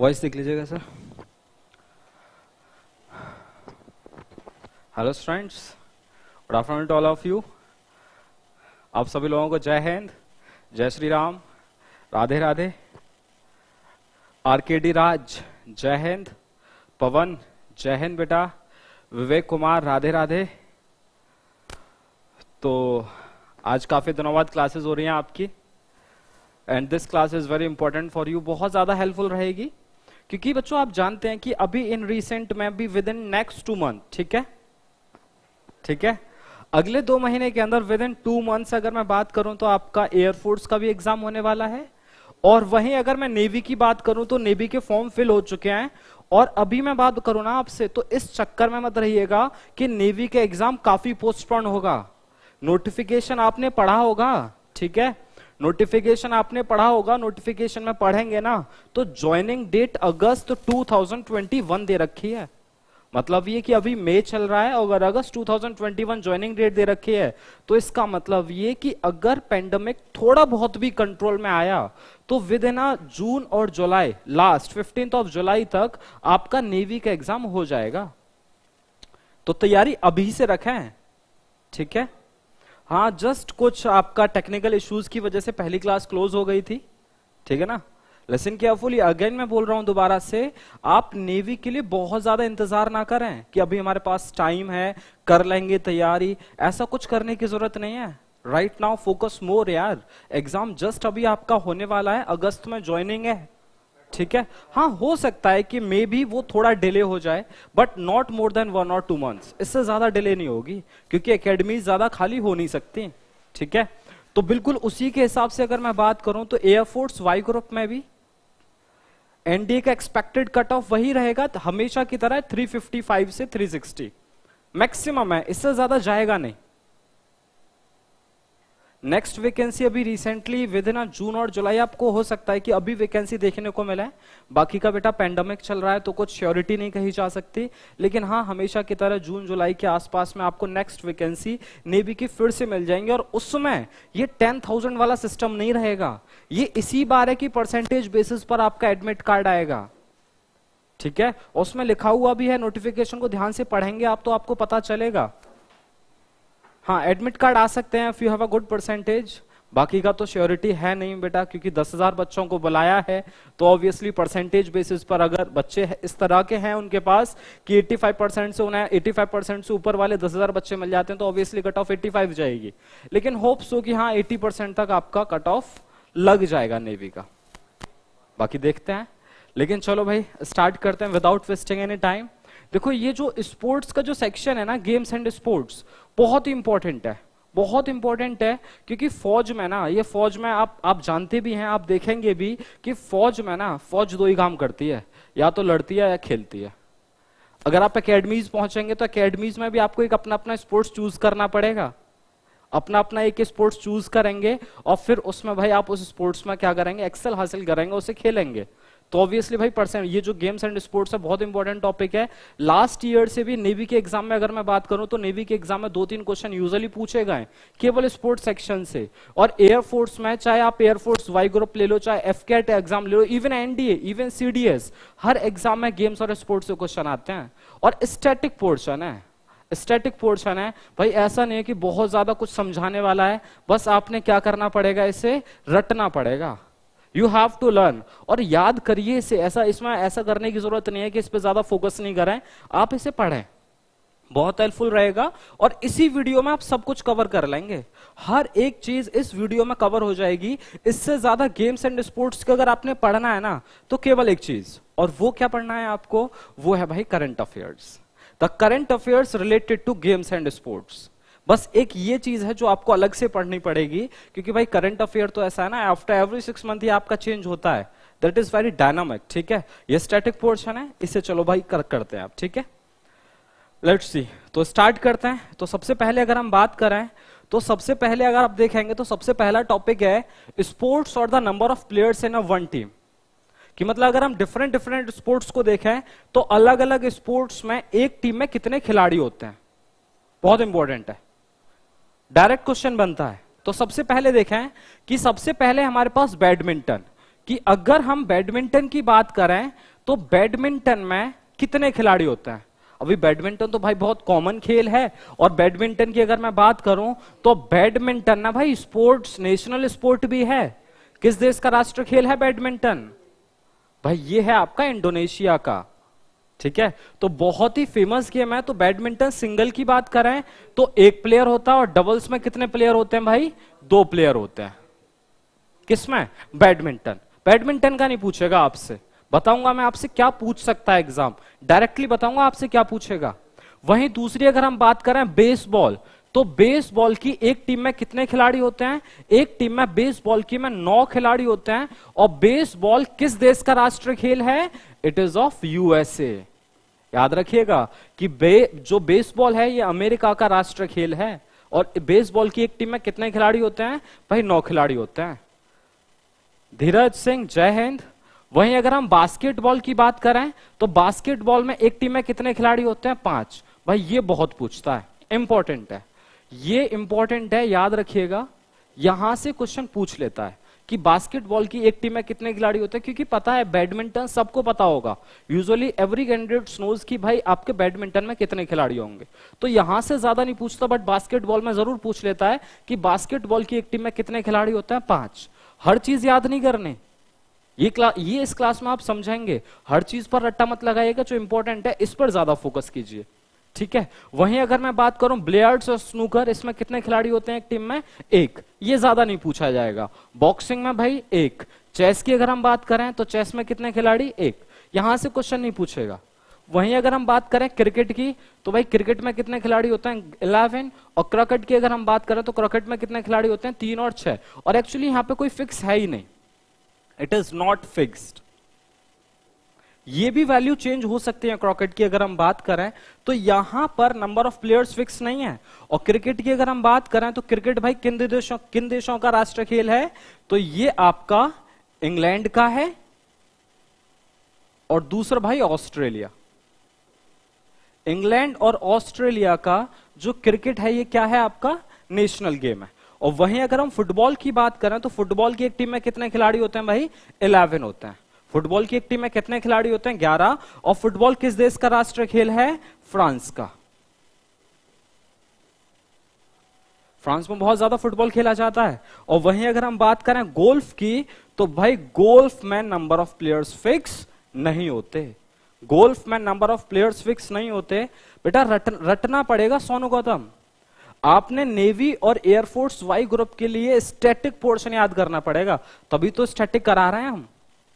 Voice देख लीजिएगा sir hello students good afternoon to all of you आप सभी लोगों को जय हिंद जय श्री राम राधे राधे आरकेडी डी राज जय हिंद पवन जय हिंद बेटा विवेक कुमार राधे राधे तो आज काफी दिनों बाद क्लासेस हो रही हैं आपकी and this class is very important for you बहुत ज्यादा हेल्पफुल रहेगी क्योंकि बच्चों आप जानते हैं कि अभी इन रिसेंट में भी within next two month ठीक है ठीक है अगले दो महीने के अंदर विद इन टू मंथ अगर मैं बात करूं तो आपका एयरफोर्स का भी एग्जाम होने वाला है और वहीं अगर मैं नेवी की बात करूं तो नेवी के फॉर्म फिल हो चुके हैं और अभी मैं बात करूं ना आपसे तो इस चक्कर में मत रहिएगा कि नेवी के एग्जाम काफी पोस्टपोन होगा नोटिफिकेशन आपने पढ़ा होगा ठीक है नोटिफिकेशन आपने पढ़ा होगा नोटिफिकेशन में पढ़ेंगे ना तो ज्वाइनिंग डेट अगस्त 2021 दे रखी है मतलब ये कि अभी मई चल रहा है अगर अगस्त 2021 ज्वाइनिंग डेट दे रखी है तो इसका मतलब ये कि अगर पेंडेमिक थोड़ा बहुत भी कंट्रोल में आया तो विद इन जून और जुलाई लास्ट फिफ्टींथ ऑफ जुलाई तक आपका नेवी का एग्जाम हो जाएगा तो तैयारी अभी से रखें ठीक है हाँ जस्ट कुछ आपका टेक्निकल इश्यूज की वजह से पहली क्लास क्लोज हो गई थी ठीक है ना लेसन केयरफुली अगेन मैं बोल रहा हूं दोबारा से आप नेवी के लिए बहुत ज्यादा इंतजार ना करें कि अभी हमारे पास टाइम है कर लेंगे तैयारी ऐसा कुछ करने की जरूरत नहीं है राइट नाउ फोकस मोर यार एग्जाम जस्ट अभी आपका होने वाला है अगस्त में ज्वाइनिंग है ठीक है हाँ हो सकता है कि मे भी वो थोड़ा डिले हो जाए but not more than one और टू मंथ्स इससे ज्यादा डिले नहीं होगी क्योंकि अकेडमी ज्यादा खाली हो नहीं सकती ठीक है तो बिल्कुल उसी के हिसाब से अगर मैं बात करूं तो एयरफोर्स वाई ग्रुप में भी एनडीए का एक्सपेक्टेड कट ऑफ वही रहेगा हमेशा की तरह 355 से 360 मैक्सिमम है इससे ज्यादा जाएगा नहीं नेक्स्ट वैकेंसी अभी रिसेंटली विद इन जून और जुलाई आपको हो सकता है कि अभी वैकेंसी देखने को मिला है बाकी का बेटा पैंडमिक चल रहा है तो कुछ श्योरिटी नहीं कही जा सकती लेकिन हाँ हमेशा की तरह जून जुलाई के आसपास में आपको नेक्स्ट वैकेंसी नेवी की फिर से मिल जाएंगी और उस समय ये टेन थाउजेंड वाला सिस्टम नहीं रहेगा ये इसी बारह की परसेंटेज बेसिस पर आपका एडमिट कार्ड आएगा ठीक है उसमें लिखा हुआ भी है नोटिफिकेशन को ध्यान से पढ़ेंगे आप तो आपको पता चलेगा हाँ एडमिट कार्ड आ सकते हैं if you have a good percentage बाकी का तो श्योरिटी है नहीं बेटा क्योंकि दस हजार बच्चों को बुलाया है तो ऑब्वियसली परसेंटेज बेसिस पर अगर बच्चे इस तरह के हैं उनके पास कि 85 परसेंट से उन्हें 85 परसेंट से ऊपर वाले दस हजार बच्चे मिल जाते हैं तो ऑब्वियसली कट ऑफ 85 जाएगी लेकिन होप्स हो कि हाँ 80 परसेंट तक आपका कट ऑफ लग जाएगा नेवी का बाकी देखते हैं लेकिन चलो भाई स्टार्ट करते हैं विदाउट वेस्टिंग एनी टाइम देखो ये जो स्पोर्ट्स का जो सेक्शन है ना गेम्स एंड स्पोर्ट्स बहुत ही इंपॉर्टेंट है बहुत इंपॉर्टेंट है क्योंकि फौज में ना ये फौज में आप आप जानते भी हैं आप देखेंगे भी कि फौज में ना फौज दो ही काम करती है या तो लड़ती है या खेलती है अगर आप एकेडमीज पहुंचेंगे तो एकेडमीज में भी आपको एक अपना अपना स्पोर्ट्स चूज करना पड़ेगा अपना अपना एक स्पोर्ट्स चूज करेंगे और फिर उसमें भाई आप उस स्पोर्ट्स में क्या करेंगे एक्सेल हासिल करेंगे उसे खेलेंगे तो ऑब्वियसली भाई परसेंट ये जो गेम्स एंड स्पोर्ट्स है बहुत इंपॉर्टेंट टॉपिक है लास्ट ईयर से भी नेवी के एग्जाम में अगर मैं बात करूं तो नेवी के एग्जाम में दो तीन क्वेश्चन यूजली पूछे गए केवल स्पोर्ट्स सेक्शन से और एयरफोर्स में चाहे आप एयरफोर्स वाई ग्रुप ले लो चाहे एफ एग्जाम ले लो इवन एनडीए इवन सी हर एग्जाम में गेम्स और स्पोर्ट्स के क्वेश्चन आते हैं और स्टेटिक पोर्शन है स्टैटिक पोर्शन है भाई ऐसा नहीं है कि बहुत ज्यादा कुछ समझाने वाला है बस आपने क्या करना पड़ेगा इसे रटना पड़ेगा यू हैव टू लर्न और याद करिए इसे ऐसा इसमें ऐसा करने की जरूरत नहीं है कि इस पर ज्यादा फोकस नहीं करें आप इसे पढ़ें बहुत हेल्पफुल रहेगा और इसी वीडियो में आप सब कुछ कवर कर लेंगे हर एक चीज इस वीडियो में कवर हो जाएगी इससे ज्यादा गेम्स एंड स्पोर्ट्स के अगर आपने पढ़ना है ना तो केवल एक चीज और वो क्या पढ़ना है आपको वो है भाई current affairs the current affairs related to games and sports बस एक ये चीज है जो आपको अलग से पढ़नी पड़ेगी क्योंकि भाई करंट अफेयर तो ऐसा है ना आफ्टर एवरी सिक्स मंथ ही आपका चेंज होता है दैट इज वेरी डायनामिक ठीक है ये स्टैटिक पोर्शन है इसे चलो भाई कर, करते हैं आप ठीक है लेट्स सी तो स्टार्ट करते हैं तो सबसे पहले अगर हम बात करें तो सबसे पहले अगर आप देखेंगे तो सबसे पहला टॉपिक है स्पोर्ट्स और the number of players in a one team कि मतलब अगर हम डिफरेंट डिफरेंट स्पोर्ट्स को देखें तो अलग अलग स्पोर्ट्स में एक टीम में कितने खिलाड़ी होते हैं बहुत इंपॉर्टेंट है डायरेक्ट क्वेश्चन बनता है तो सबसे पहले देखें कि सबसे पहले हमारे पास बैडमिंटन कि अगर हम बैडमिंटन की बात करें तो बैडमिंटन में कितने खिलाड़ी होते हैं अभी बैडमिंटन तो भाई बहुत कॉमन खेल है और बैडमिंटन की अगर मैं बात करूं तो बैडमिंटन ना भाई स्पोर्ट्स नेशनल स्पोर्ट भी है किस देश का राष्ट्र खेल है बैडमिंटन भाई ये है आपका इंडोनेशिया का ठीक है तो बहुत ही फेमस गेम है तो बैडमिंटन सिंगल की बात करें तो एक प्लेयर होता है और डबल्स में कितने प्लेयर होते हैं भाई दो प्लेयर होते हैं किसमें बैडमिंटन बैडमिंटन का नहीं पूछेगा आपसे बताऊंगा मैं आपसे क्या पूछ सकता है एग्जाम डायरेक्टली बताऊंगा आपसे क्या पूछेगा वहीं दूसरी अगर हम बात करें बेसबॉल तो बेसबॉल की एक टीम में कितने खिलाड़ी होते हैं एक टीम में बेसबॉल की में नौ खिलाड़ी होते हैं और बेसबॉल किस देश का राष्ट्रीय खेल है इट इज ऑफ यूएसए याद रखिएगा कि बे, जो बेसबॉल है ये अमेरिका का राष्ट्र खेल है और बेसबॉल की एक टीम में कितने खिलाड़ी होते हैं भाई नौ खिलाड़ी होते हैं धीरज सिंह जय हिंद वहीं अगर हम बास्केटबॉल की बात करें तो बास्केटबॉल में एक टीम में कितने खिलाड़ी होते हैं पांच भाई ये बहुत पूछता है इंपॉर्टेंट है ये इंपॉर्टेंट है याद रखिएगा यहां से क्वेश्चन पूछ लेता है कि बास्केटबॉल की एक टीम में कितने खिलाड़ी होते हैं क्योंकि पता है बैडमिंटन सबको पता होगा यूजुअली एवरी कैंडिडेट स्नोज की भाई आपके बैडमिंटन में कितने खिलाड़ी होंगे तो यहां से ज्यादा नहीं पूछता बट बास्केटबॉल में जरूर पूछ लेता है कि बास्केटबॉल की एक टीम में कितने खिलाड़ी होते हैं पांच हर चीज याद नहीं करने ये क्ला, ये इस क्लास में आप समझाएंगे हर चीज पर रट्टा मत लगाइएगा जो इंपॉर्टेंट है इस पर ज्यादा फोकस कीजिए ठीक है वहीं अगर मैं बात करूं ब्लेयर्स और स्नूकर इसमें कितने खिलाड़ी होते हैं एक टीम में एक ये ज्यादा नहीं पूछा जाएगा बॉक्सिंग में भाई एक चेस की अगर हम बात करें तो चेस में कितने खिलाड़ी एक यहां से क्वेश्चन नहीं पूछेगा वहीं अगर हम बात करें क्रिकेट की तो भाई क्रिकेट में कितने खिलाड़ी होते हैं इलेवन और क्रिकेट की अगर हम बात करें तो क्रिकेट में कितने खिलाड़ी होते हैं तीन और छह और एक्चुअली यहाँ पे कोई फिक्स है ही नहीं इट इज नॉट फिक्स्ड ये भी वैल्यू चेंज हो सकते हैं क्रॉकेट की अगर हम बात करें तो यहां पर नंबर ऑफ प्लेयर्स फिक्स नहीं है और क्रिकेट की अगर हम बात करें तो क्रिकेट भाई किन देशों किन देशों का राष्ट्र खेल है तो ये आपका इंग्लैंड का है और दूसरा भाई ऑस्ट्रेलिया इंग्लैंड और ऑस्ट्रेलिया का जो क्रिकेट है ये क्या है आपका नेशनल गेम है और वहीं अगर हम फुटबॉल की बात करें तो फुटबॉल की एक टीम में कितने खिलाड़ी होते हैं भाई इलेवन होते हैं फुटबॉल की एक टीम में कितने खिलाड़ी होते हैं ग्यारह और फुटबॉल किस देश का राष्ट्रीय खेल है फ्रांस का फ्रांस में बहुत ज्यादा फुटबॉल खेला जाता है और वहीं अगर हम बात करें गोल्फ की तो भाई गोल्फ में नंबर ऑफ प्लेयर्स फिक्स नहीं होते गोल्फ में नंबर ऑफ प्लेयर्स फिक्स नहीं होते बेटा रट, रटना पड़ेगा सोनू गौतम आपने नेवी और एयरफोर्स वाई ग्रुप के लिए स्टैटिक पोर्शन याद करना पड़ेगा तभी तो स्टैटिक करा रहे हैं हम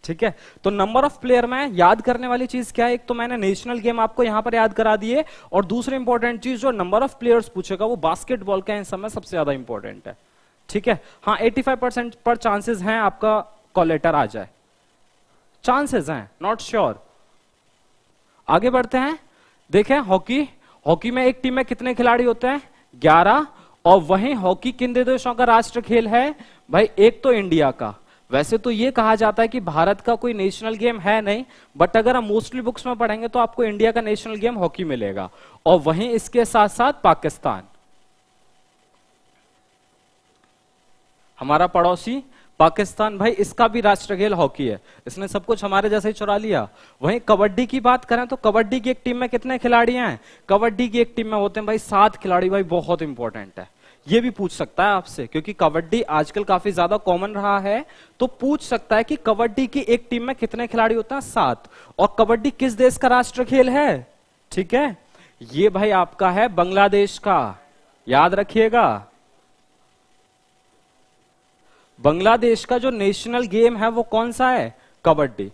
ठीक है तो नंबर ऑफ प्लेयर में याद करने वाली चीज क्या है एक तो मैंने नेशनल गेम आपको यहां पर याद करा दिए और दूसरी इंपॉर्टेंट चीज जो नंबर ऑफ प्लेयर्स पूछेगा वो बास्केटबॉल का इन समय सबसे ज्यादा इंपॉर्टेंट है ठीक है हाँ 85 परसेंट पर चांसेस हैं आपका कॉलेटर आ जाए चांसेस हैं नॉट श्योर आगे बढ़ते हैं देखें हॉकी हॉकी में एक टीम में कितने खिलाड़ी होते हैं ग्यारह और वहीं हॉकी किन देशों का राष्ट्र खेल है भाई एक तो इंडिया का वैसे तो ये कहा जाता है कि भारत का कोई नेशनल गेम है नहीं बट अगर हम मोस्टली बुक्स में पढ़ेंगे तो आपको इंडिया का नेशनल गेम हॉकी मिलेगा और वहीं इसके साथ साथ पाकिस्तान हमारा पड़ोसी पाकिस्तान भाई इसका भी राष्ट्र खेल हॉकी है इसने सब कुछ हमारे जैसे ही चुरा लिया वहीं कबड्डी की बात करें तो कबड्डी की एक टीम में कितने खिलाड़ी हैं कबड्डी की एक टीम में होते हैं भाई सात खिलाड़ी भाई बहुत इंपॉर्टेंट है ये भी पूछ सकता है आपसे क्योंकि कबड्डी आजकल काफी ज्यादा कॉमन रहा है तो पूछ सकता है कि कबड्डी की एक टीम में कितने खिलाड़ी होते हैं सात और कबड्डी किस देश का राष्ट्र खेल है ठीक है ये भाई आपका है बांग्लादेश का याद रखिएगा बांग्लादेश का जो नेशनल गेम है वो कौन सा है कबड्डी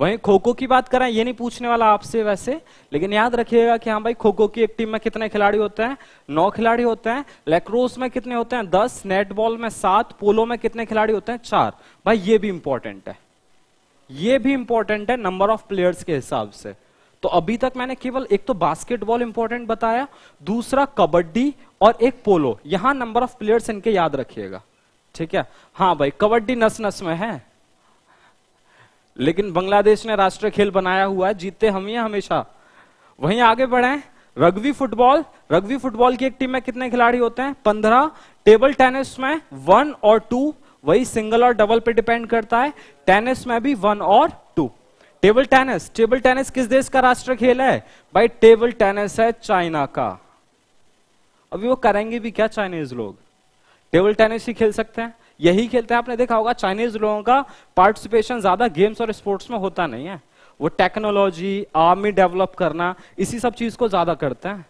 वहीं खो खो की बात करें ये नहीं पूछने वाला आपसे वैसे लेकिन याद रखिएगा कि हाँ भाई खो खो की एक टीम में कितने खिलाड़ी होते हैं नौ खिलाड़ी होते हैं लेक्रोस में कितने होते हैं दस नेटबॉल में सात पोलो में कितने खिलाड़ी होते हैं चार भाई ये भी इंपॉर्टेंट है ये भी इंपॉर्टेंट है नंबर ऑफ प्लेयर्स के हिसाब से तो अभी तक मैंने केवल एक तो बास्केटबॉल इंपॉर्टेंट बताया दूसरा कबड्डी और एक पोलो यहां नंबर ऑफ प्लेयर्स इनके याद रखिएगा ठीक है हाँ भाई कबड्डी नस नस में है लेकिन बांग्लादेश ने राष्ट्रीय खेल बनाया हुआ है जीतते हम ही हमेशा वहीं आगे बढ़े रग्बी फुटबॉल रग्बी फुटबॉल की एक टीम में कितने खिलाड़ी होते हैं पंद्रह टेबल टेनिस में वन और टू वही सिंगल और डबल पे डिपेंड करता है टेनिस में भी वन और two table tennis table tennis किस देश का राष्ट्रीय खेल है भाई टेबल टेनिस है चाइना का अभी वो करेंगे भी क्या चाइनीज लोग टेबल टेनिस ही खेल सकते हैं यही खेलते हैं आपने देखा होगा चाइनीज लोगों का पार्टिसिपेशन ज्यादा गेम्स और स्पोर्ट्स में होता नहीं है वो टेक्नोलॉजी आर्मी डेवलप करना इसी सब चीज को ज्यादा करते हैं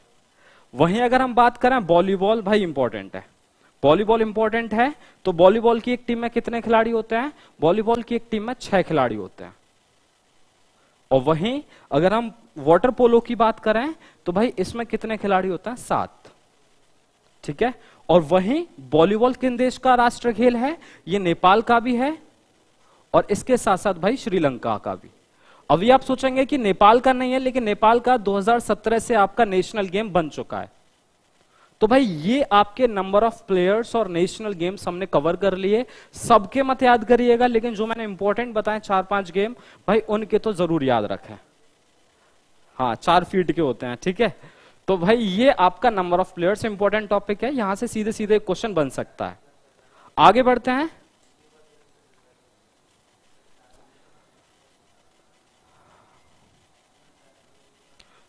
वहीं अगर हम बात करें वॉलीबॉल भाई इंपॉर्टेंट है वॉलीबॉल इंपॉर्टेंट है तो वॉलीबॉल की एक टीम में कितने खिलाड़ी होते हैं वॉलीबॉल की एक टीम में छह खिलाड़ी होते हैं और वहीं अगर हम वॉटर पोलो की बात करें तो भाई इसमें कितने खिलाड़ी होते हैं सात ठीक है और वहीं वॉलीबॉल किन देश का राष्ट्र खेल है ये नेपाल का भी है और इसके साथ साथ भाई श्रीलंका का भी अभी आप सोचेंगे कि नेपाल का नहीं है लेकिन नेपाल का 2017 से आपका नेशनल गेम बन चुका है तो भाई ये आपके नंबर ऑफ प्लेयर्स और नेशनल गेम्स हमने कवर कर लिए सबके मत याद करिएगा लेकिन जो मैंने इंपॉर्टेंट बताए चार पांच गेम भाई उनके तो जरूर याद रखें हाँ चार फीट के होते हैं ठीक है तो भाई ये आपका number of players important topic है यहां से सीधे सीधे क्वेश्चन बन सकता है आगे बढ़ते हैं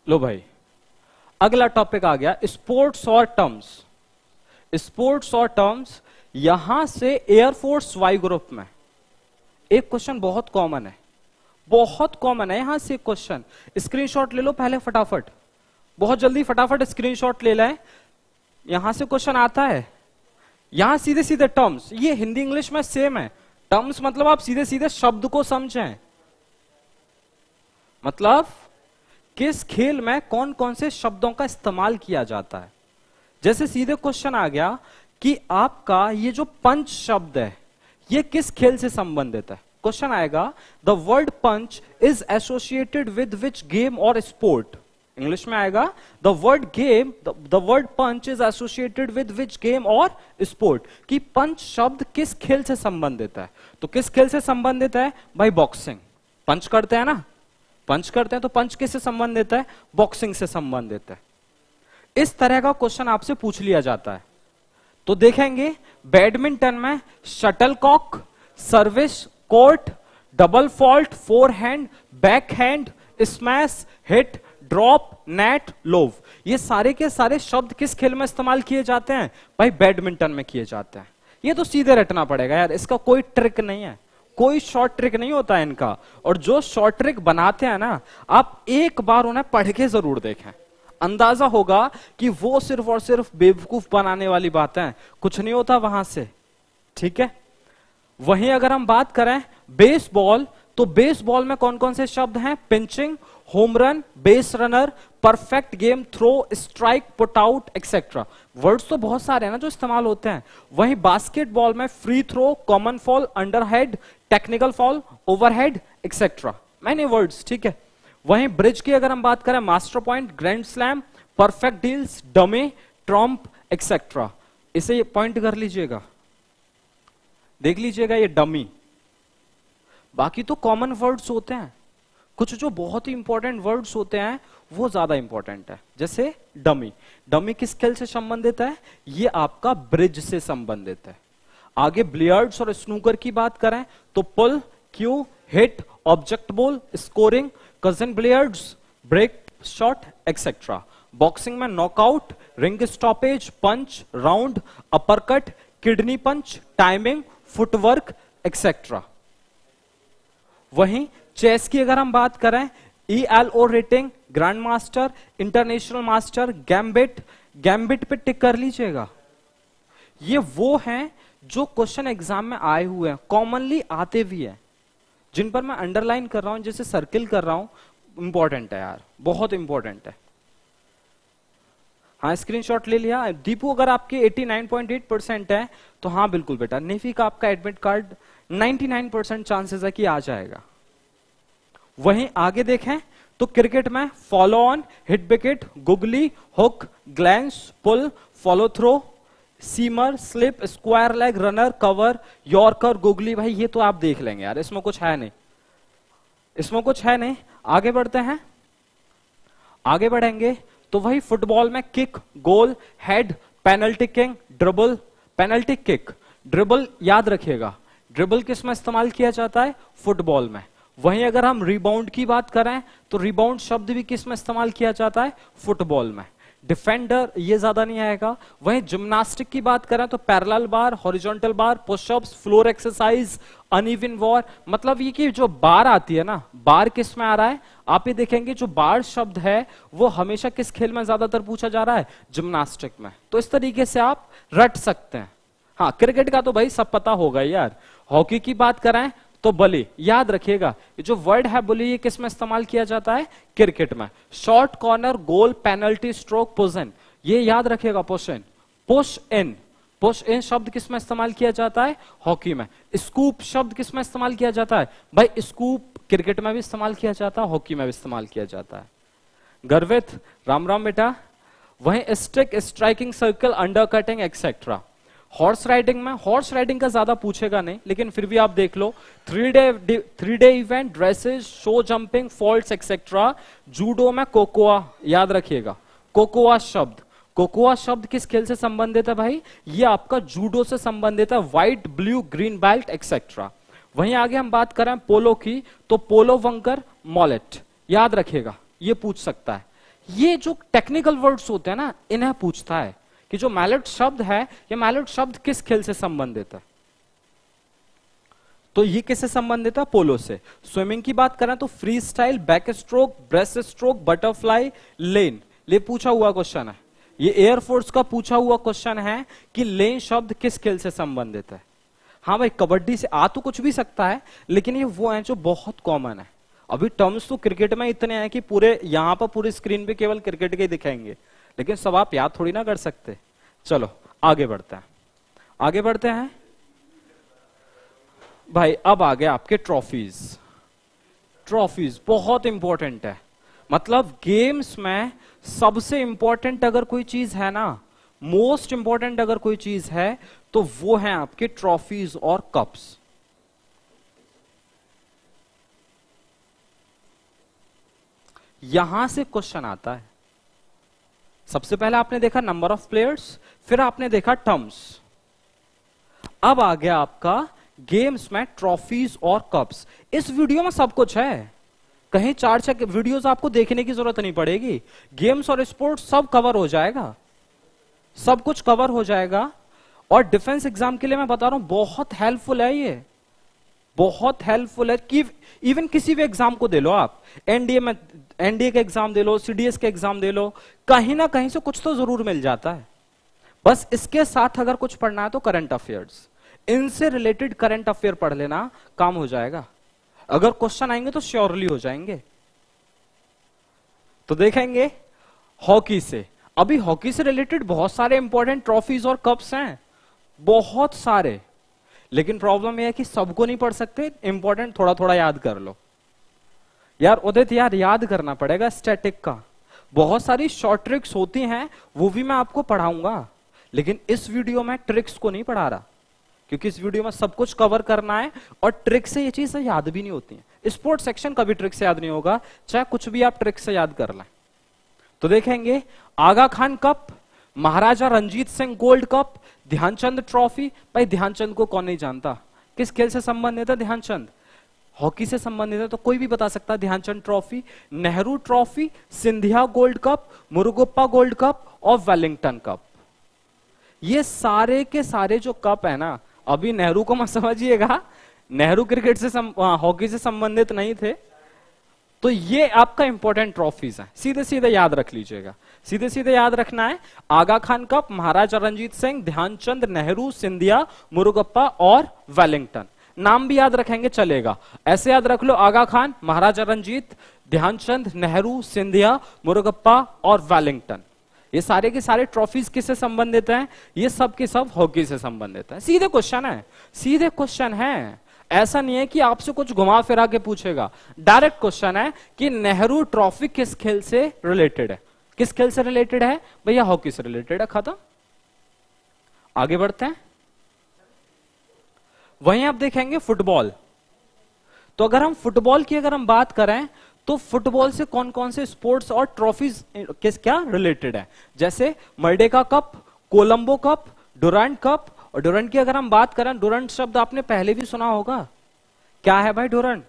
लो भाई अगला टॉपिक आ गया स्पोर्ट्स और टर्म्स स्पोर्ट्स और टर्म्स यहां से एयरफोर्स वाई ग्रुप में एक क्वेश्चन बहुत कॉमन है बहुत कॉमन है यहां से क्वेश्चन स्क्रीनशॉट ले लो पहले फटाफट बहुत जल्दी फटाफट स्क्रीनशॉट ले लें यहां से क्वेश्चन आता है यहां सीधे सीधे टर्म्स ये हिंदी इंग्लिश में सेम है टर्म्स मतलब आप सीधे सीधे शब्द को समझें मतलब किस खेल में कौन कौन से शब्दों का इस्तेमाल किया जाता है जैसे सीधे क्वेश्चन आ गया कि आपका ये जो पंच शब्द है ये किस खेल से संबंधित है क्वेश्चन आएगा the word punch is associated with which game और स्पोर्ट इंग्लिश में आएगा the word game the word punch is associated with which game और स्पोर्ट कि पंच शब्द किस खेल से संबंधित है तो किस खेल से संबंधित है भाई बॉक्सिंग पंच करते हैं ना पंच करते हैं तो पंच किससे संबंधित है बॉक्सिंग से संबंधित है इस तरह का क्वेश्चन आपसे पूछ लिया जाता है तो देखेंगे बैडमिंटन में shuttle cock service court double fault fore hand back hand smash hit drop net love ये सारे के सारे शब्द किस खेल में इस्तेमाल किए जाते हैं भाई बैडमिंटन में किए जाते हैं ये तो सीधे रटना पड़ेगा यार इसका कोई ट्रिक नहीं है कोई शॉर्ट ट्रिक नहीं होता है इनका और जो शॉर्ट ट्रिक बनाते हैं ना आप एक बार उन्हें पढ़ के जरूर देखें अंदाजा होगा कि वो सिर्फ और सिर्फ बेवकूफ बनाने वाली बातें हैं कुछ नहीं होता वहां से ठीक है वहीं अगर हम बात करें बेसबॉल तो बेसबॉल में कौन कौन से शब्द हैं pitching home run base runner perfect game throw strike put out etcetera words तो बहुत सारे हैं ना जो इस्तेमाल होते हैं वहीं बास्केटबॉल में free throw common foul under head technical foul over head etcetera many words ठीक है वहीं ब्रिज की अगर हम बात करें master point grand slam perfect deals dummy trump etcetera इसे पॉइंट कर लीजिएगा देख लीजिएगा ये डमी बाकी तो कॉमन वर्ड्स होते हैं कुछ जो बहुत ही इंपॉर्टेंट वर्ड्स होते हैं वो ज्यादा इंपॉर्टेंट है जैसे डमी डमी किस खेल से संबंधित है ये आपका ब्रिज से संबंधित है आगे ब्लियर्ड्स और स्नूकर की बात करें तो pool cue hit object ball scoring cushion billiards break shot etcetera boxing में knockout ring stoppage punch round uppercut kidney punch timing footwork etcetera वहीं चेस की अगर हम बात करें E L O rating grand master international master gambit gambit पे tick कर लीजिएगा ये वो हैं जो क्वेश्चन एग्जाम में आए हुए हैं कॉमनली आते भी हैं जिन पर मैं अंडरलाइन कर रहा हूं जैसे सर्किल कर रहा हूं इंपॉर्टेंट है यार बहुत इंपॉर्टेंट है हाँ स्क्रीनशॉट ले लिया दीपू अगर आपके 89.8 परसेंट है तो हाँ बिल्कुल बेटा नेफी का आपका एडमिट कार्ड 99 परसेंट चांसेस है कि आ जाएगा वहीं आगे देखें तो क्रिकेट में follow on hit wicket googly hook glance pull follow throw seamer slip square leg runner cover yorker googly भाई ये तो आप देख लेंगे यार इसमें कुछ है नहीं इसमें कुछ है नहीं आगे बढ़ते हैं आगे बढ़ेंगे तो वही फुटबॉल में kick goal head penalty king dribble penalty kick dribble याद रखिएगा ड्रिबल किस में इस्तेमाल किया जाता है फुटबॉल में वहीं अगर हम रिबाउंड की बात करें तो रिबाउंड शब्द भी किस में इस्तेमाल किया जाता है फुटबॉल में डिफेंडर ये ज्यादा नहीं आएगा वहीं जिम्नास्टिक की बात करें तो parallel bar horizontal bar pushups floor exercise uneven bar मतलब ये कि जो बार आती है ना बार किस में आ रहा है आप ये देखेंगे जो बार शब्द है वो हमेशा किस खेल में ज्यादातर पूछा जा रहा है जिम्नास्टिक में तो इस तरीके से आप रट सकते हैं हाँ क्रिकेट का तो भाई सब पता होगा यार हॉकी की बात करें तो बलि याद रखिएगा जो वर्ड है बोली ये किस में इस्तेमाल किया जाता है क्रिकेट में short corner goal penalty stroke पोजन ये याद रखिएगा पोशन पुश इन पुश इन शब्द किस में इस्तेमाल किया जाता है हॉकी में स्कूप शब्द किस में इस्तेमाल किया जाता है भाई स्कूप क्रिकेट में भी इस्तेमाल किया जाता है हॉकी में भी इस्तेमाल किया जाता है गर्वित राम राम बेटा वही stick striking circle under cutting etcetera horse riding में हॉर्स राइडिंग का ज्यादा पूछेगा नहीं लेकिन फिर भी आप देख लो three day three day event dressage show jumping fault etcetera judo में कोकोआ याद रखिएगा कोकोआ शब्द कोकोआ शब्द किस खेल से संबंधित है भाई ये आपका जूडो से संबंधित है white blue green belt etcetera वहीं आगे हम बात करें पोलो की तो पोलो वंकर मॉलेट याद रखिएगा ये पूछ सकता है ये जो टेक्निकल वर्ड्स होते हैं ना इन्हें पूछता है कि जो मैलेट शब्द है ये मैलेट शब्द किस खेल से संबंधित है तो ये किससे संबंधित है पोलो से स्विमिंग की बात करें तो freestyle backstroke breaststroke butterfly lane ये पूछा हुआ क्वेश्चन है ये एयरफोर्स का पूछा हुआ क्वेश्चन है कि लेन शब्द किस खेल से संबंधित है हाँ भाई कबड्डी से आ तो कुछ भी सकता है लेकिन ये वो है जो बहुत कॉमन है अभी टर्म्स तो क्रिकेट में इतने हैं कि पूरे यहां पर पूरी स्क्रीन पे केवल क्रिकेट के ही दिखाएंगे लेकिन सब आप याद थोड़ी ना कर सकते चलो आगे बढ़ते हैं आगे बढ़ते हैं भाई अब आ गए आपके ट्रॉफीज ट्रॉफीज बहुत इंपॉर्टेंट है मतलब गेम्स में सबसे इंपॉर्टेंट अगर कोई चीज है ना मोस्ट इंपॉर्टेंट अगर कोई चीज है तो वो है आपके ट्रॉफीज और कप्स यहां से क्वेश्चन आता है सबसे पहले आपने देखा नंबर ऑफ प्लेयर्स फिर आपने देखा टर्म्स अब आ गया आपका गेम्स में ट्रॉफीज और कप्स इस वीडियो में सब कुछ है कहीं चार छह वीडियोस आपको देखने की जरूरत नहीं पड़ेगी गेम्स और स्पोर्ट्स सब कवर हो जाएगा सब कुछ कवर हो जाएगा और डिफेंस एग्जाम के लिए मैं बता रहा हूं बहुत हेल्पफुल है ये बहुत हेल्पफुल है कि इवन किसी भी एग्जाम को दे लो आप एनडीए में एनडीए का एग्जाम दे लो सीडीएस का एग्जाम दे लो कहीं ना कहीं से कुछ तो जरूर मिल जाता है बस इसके साथ अगर कुछ पढ़ना है तो करंट अफेयर्स इनसे रिलेटेड करंट अफेयर पढ़ लेना काम हो जाएगा अगर क्वेश्चन आएंगे तो श्योरली हो जाएंगे तो देखेंगे हॉकी से अभी हॉकी से रिलेटेड बहुत सारे इंपॉर्टेंट ट्रॉफीज और कप्स हैं बहुत सारे लेकिन प्रॉब्लम यह है कि सबको नहीं पढ़ सकते इंपॉर्टेंट थोड़ा थोड़ा याद कर लो यार उदित यार याद करना पड़ेगा स्टैटिक का बहुत सारी शॉर्ट ट्रिक्स होती हैं वो भी मैं आपको पढ़ाऊंगा लेकिन इस वीडियो में ट्रिक्स को नहीं पढ़ा रहा क्योंकि इस वीडियो में सब कुछ कवर करना है और ट्रिक से ये चीज याद भी नहीं होती है स्पोर्ट सेक्शन कभी ट्रिक से याद नहीं होगा चाहे कुछ भी आप ट्रिक से याद कर लें तो देखेंगे Aga Khan cup Maharaja Ranjit Singh gold cup Dhyanchand trophy भाई ध्यानचंद को कौन नहीं जानता किस खेल से संबंधित है ध्यानचंद हॉकी से संबंधित है तो कोई भी बता सकता है Dhyanchand trophy Nehru trophy Scindia gold cup Murugappa gold cup और वेलिंगटन कप ये सारे के सारे जो कप है ना अभी नेहरू को मत समझिएगा नेहरू क्रिकेट से हाँ, हॉकी से संबंधित नहीं थे तो ये आपका इंपॉर्टेंट ट्रॉफीज है सीधे सीधे याद रख लीजिएगा सीधे सीधे याद रखना है आगा खान कप महाराजा रंजीत सिंह ध्यानचंद नेहरू सिंधिया मुरुगप्पा और वेलिंगटन नाम भी याद रखेंगे चलेगा ऐसे याद रख लो आगा खान महाराजा रंजीत ध्यानचंद नेहरू सिंधिया मुरुगप्पा और वेलिंगटन ये सारे के सारे ट्रॉफीज किससे संबंधित हैं ये सब के सब हॉकी से संबंधित है सीधे क्वेश्चन है सीधे क्वेश्चन है ऐसा नहीं है कि आपसे कुछ घुमा फिरा के पूछेगा डायरेक्ट क्वेश्चन है कि नेहरू ट्रॉफी किस खेल से रिलेटेड है किस खेल से रिलेटेड है भैया हॉकी से रिलेटेड है खाता आगे बढ़ते हैं वहीं आप देखेंगे फुटबॉल तो अगर हम फुटबॉल की अगर हम बात करें तो फुटबॉल से कौन कौन से स्पोर्ट्स और ट्रॉफीज किस क्या रिलेटेड है जैसे Merdeka cup Colombo cup Durand cup और डोरेंट की अगर हम बात करें डोरंट शब्द आपने पहले भी सुना होगा क्या है भाई डोरंट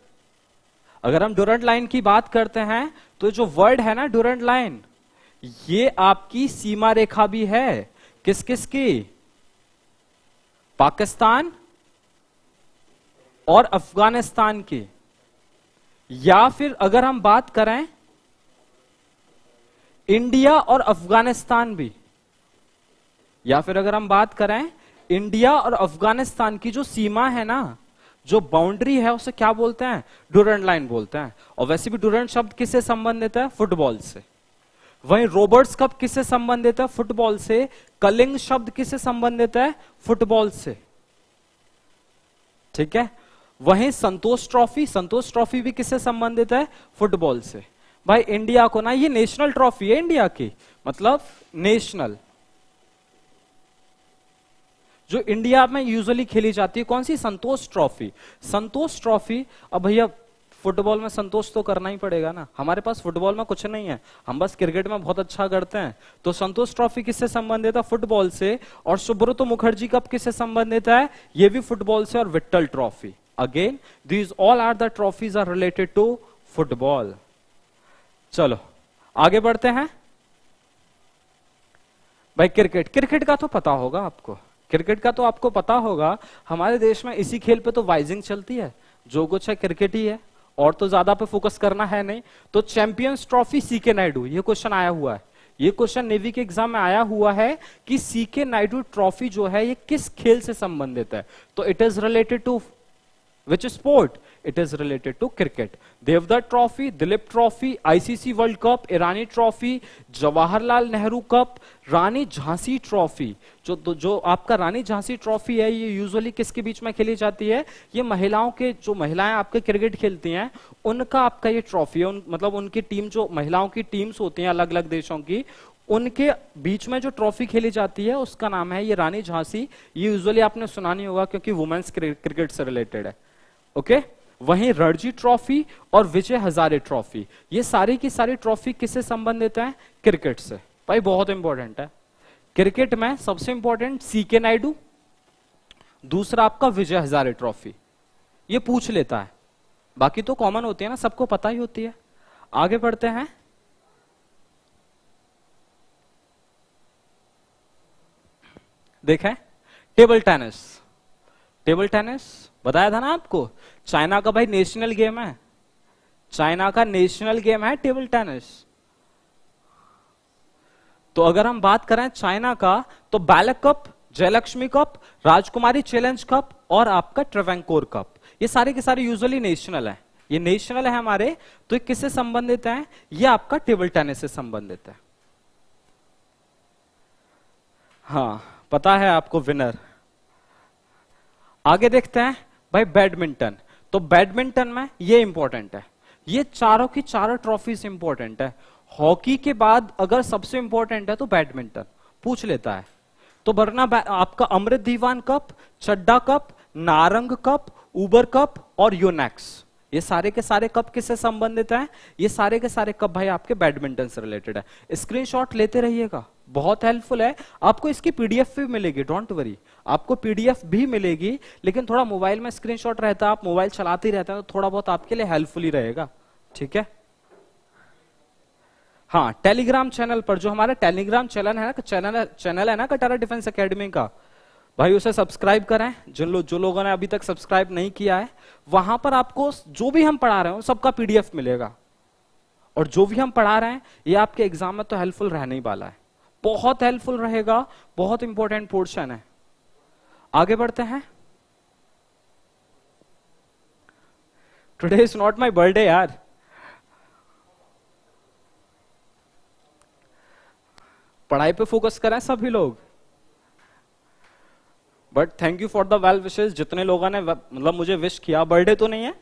अगर हम डोरेंट लाइन की बात करते हैं तो जो वर्ड है ना डोरेंट लाइन ये आपकी सीमा रेखा भी है किस किस की पाकिस्तान और अफगानिस्तान की या फिर अगर हम बात करें इंडिया और अफगानिस्तान भी या फिर अगर हम बात करें इंडिया और अफगानिस्तान की जो सीमा है ना जो बाउंड्री है उसे क्या बोलते हैं डूरेंट लाइन बोलते हैं और वैसे भी डूरेंट शब्द किससे संबंधित है फुटबॉल से वहीं रोबर्ट्स कप किससे संबंधित है फुटबॉल से कलिंग शब्द किससे संबंधित है फुटबॉल से ठीक है वहीं संतोष ट्रॉफी संतोष ट्रॉफी भी किससे संबंधित है फुटबॉल से भाई इंडिया को ना ये नेशनल ट्रॉफी है इंडिया की मतलब नेशनल जो इंडिया में यूजुअली खेली जाती है कौन सी संतोष ट्रॉफी संतोष ट्रॉफी अब भैया फुटबॉल में संतोष तो करना ही पड़ेगा ना हमारे पास फुटबॉल में कुछ नहीं है हम बस क्रिकेट में बहुत अच्छा करते हैं तो संतोष ट्रॉफी किससे संबंधित है फुटबॉल से और सुब्रत मुखर्जी कप किससे संबंधित है ये भी फुटबॉल से और Vittal trophy again these all are the trophies are related to football चलो आगे बढ़ते हैं भाई क्रिकेट क्रिकेट का तो पता होगा आपको क्रिकेट का तो आपको पता होगा हमारे देश में इसी खेल पे तो वाइजिंग चलती है जो कुछ है क्रिकेट ही है और तो ज्यादा पे फोकस करना है नहीं तो चैंपियंस ट्रॉफी सीके नायडू ये क्वेश्चन आया हुआ है ये क्वेश्चन नेवी के एग्जाम में आया हुआ है कि सीके नायडू ट्रॉफी जो है ये किस खेल से संबंधित है तो it is related to which sport. It is related to cricket. Devdutt Trophy, Dilip Trophy, ICC World Cup, Irani Trophy, Jawaharlal Nehru Cup, rani jhansi trophy जो जो आपका rani jhansi trophy है ये usually किसके बीच में खेली जाती है ये महिलाओं के जो महिलाएं आपके cricket खेलती हैं उनका आपका ये trophy है उन, मतलब उनकी team जो महिलाओं की teams होती हैं अलग अलग देशों की उनके बीच में जो ट्रॉफी खेली जाती है उसका नाम है ये रानी झांसी ये यूजुअली आपने सुना नहीं होगा क्योंकि वुमेन्स क्रिकेट से रिलेटेड है ओके वहीं रणजी ट्रॉफी और विजय हजारे ट्रॉफी ये सारी की सारी ट्रॉफी किससे संबंधित है क्रिकेट से भाई बहुत इंपॉर्टेंट है क्रिकेट में सबसे इंपॉर्टेंट सी के नायडू दूसरा आपका विजय हजारे ट्रॉफी ये पूछ लेता है बाकी तो कॉमन होती है ना सबको पता ही होती है आगे बढ़ते हैं देखें टेबल टेनिस टेबल टेनिस बताया था ना आपको चाइना का भाई नेशनल गेम है चाइना का नेशनल गेम है टेबल टेनिस तो अगर हम बात करें चाइना का तो Bellack cup Jayalakshmi cup Rajkumari challenge cup और आपका ट्रेवेंकोर कप ये सारे के सारे यूजुअली नेशनल है ये नेशनल है हमारे तो किससे संबंधित है ये आपका टेबल टेनिस से संबंधित है हाँ पता है आपको विनर आगे देखते हैं भाई बैडमिंटन तो बैडमिंटन में ये इंपॉर्टेंट है ये चारों की चारों ट्रॉफीज इंपॉर्टेंट है हॉकी के बाद अगर सबसे इंपॉर्टेंट है तो बैडमिंटन पूछ लेता है तो वरना आपका Amrit Diwan cup Chadha cup Narang cup Uber cup और यूनेक्स ये सारे के सारे कप किससे संबंधित हैं ये सारे के सारे कप भाई आपके बैडमिंटन से रिलेटेड है स्क्रीनशॉट लेते रहिएगा बहुत हेल्पफुल है आपको इसकी पीडीएफ भी मिलेगी डोंट वरी आपको पीडीएफ भी मिलेगी लेकिन थोड़ा मोबाइल में स्क्रीनशॉट रहता है आप मोबाइल चलाते रहते हैं तो थोड़ा बहुत आपके लिए हेल्पफुल ही रहेगा ठीक है हाँ टेलीग्राम चैनल पर जो हमारा टेलीग्राम चैनल है ना चैनल चैनल है ना कटारा डिफेंस अकेडमी का भाई उसे सब्सक्राइब करें जिन लोग जो लोगों ने अभी तक सब्सक्राइब नहीं किया है वहां पर आपको जो भी हम पढ़ा रहे हो सबका पीडीएफ मिलेगा और जो भी हम पढ़ा रहे हैं ये आपके एग्जाम में तो हेल्पफुल रहने ही वाला है बहुत हेल्पफुल रहेगा बहुत इंपॉर्टेंट पोर्शन है आगे बढ़ते हैं today is not my birthday यार पढ़ाई पे फोकस करें सभी लोग but thank you for the well wishes जितने लोगों ने मतलब मुझे विश किया बर्थडे तो नहीं है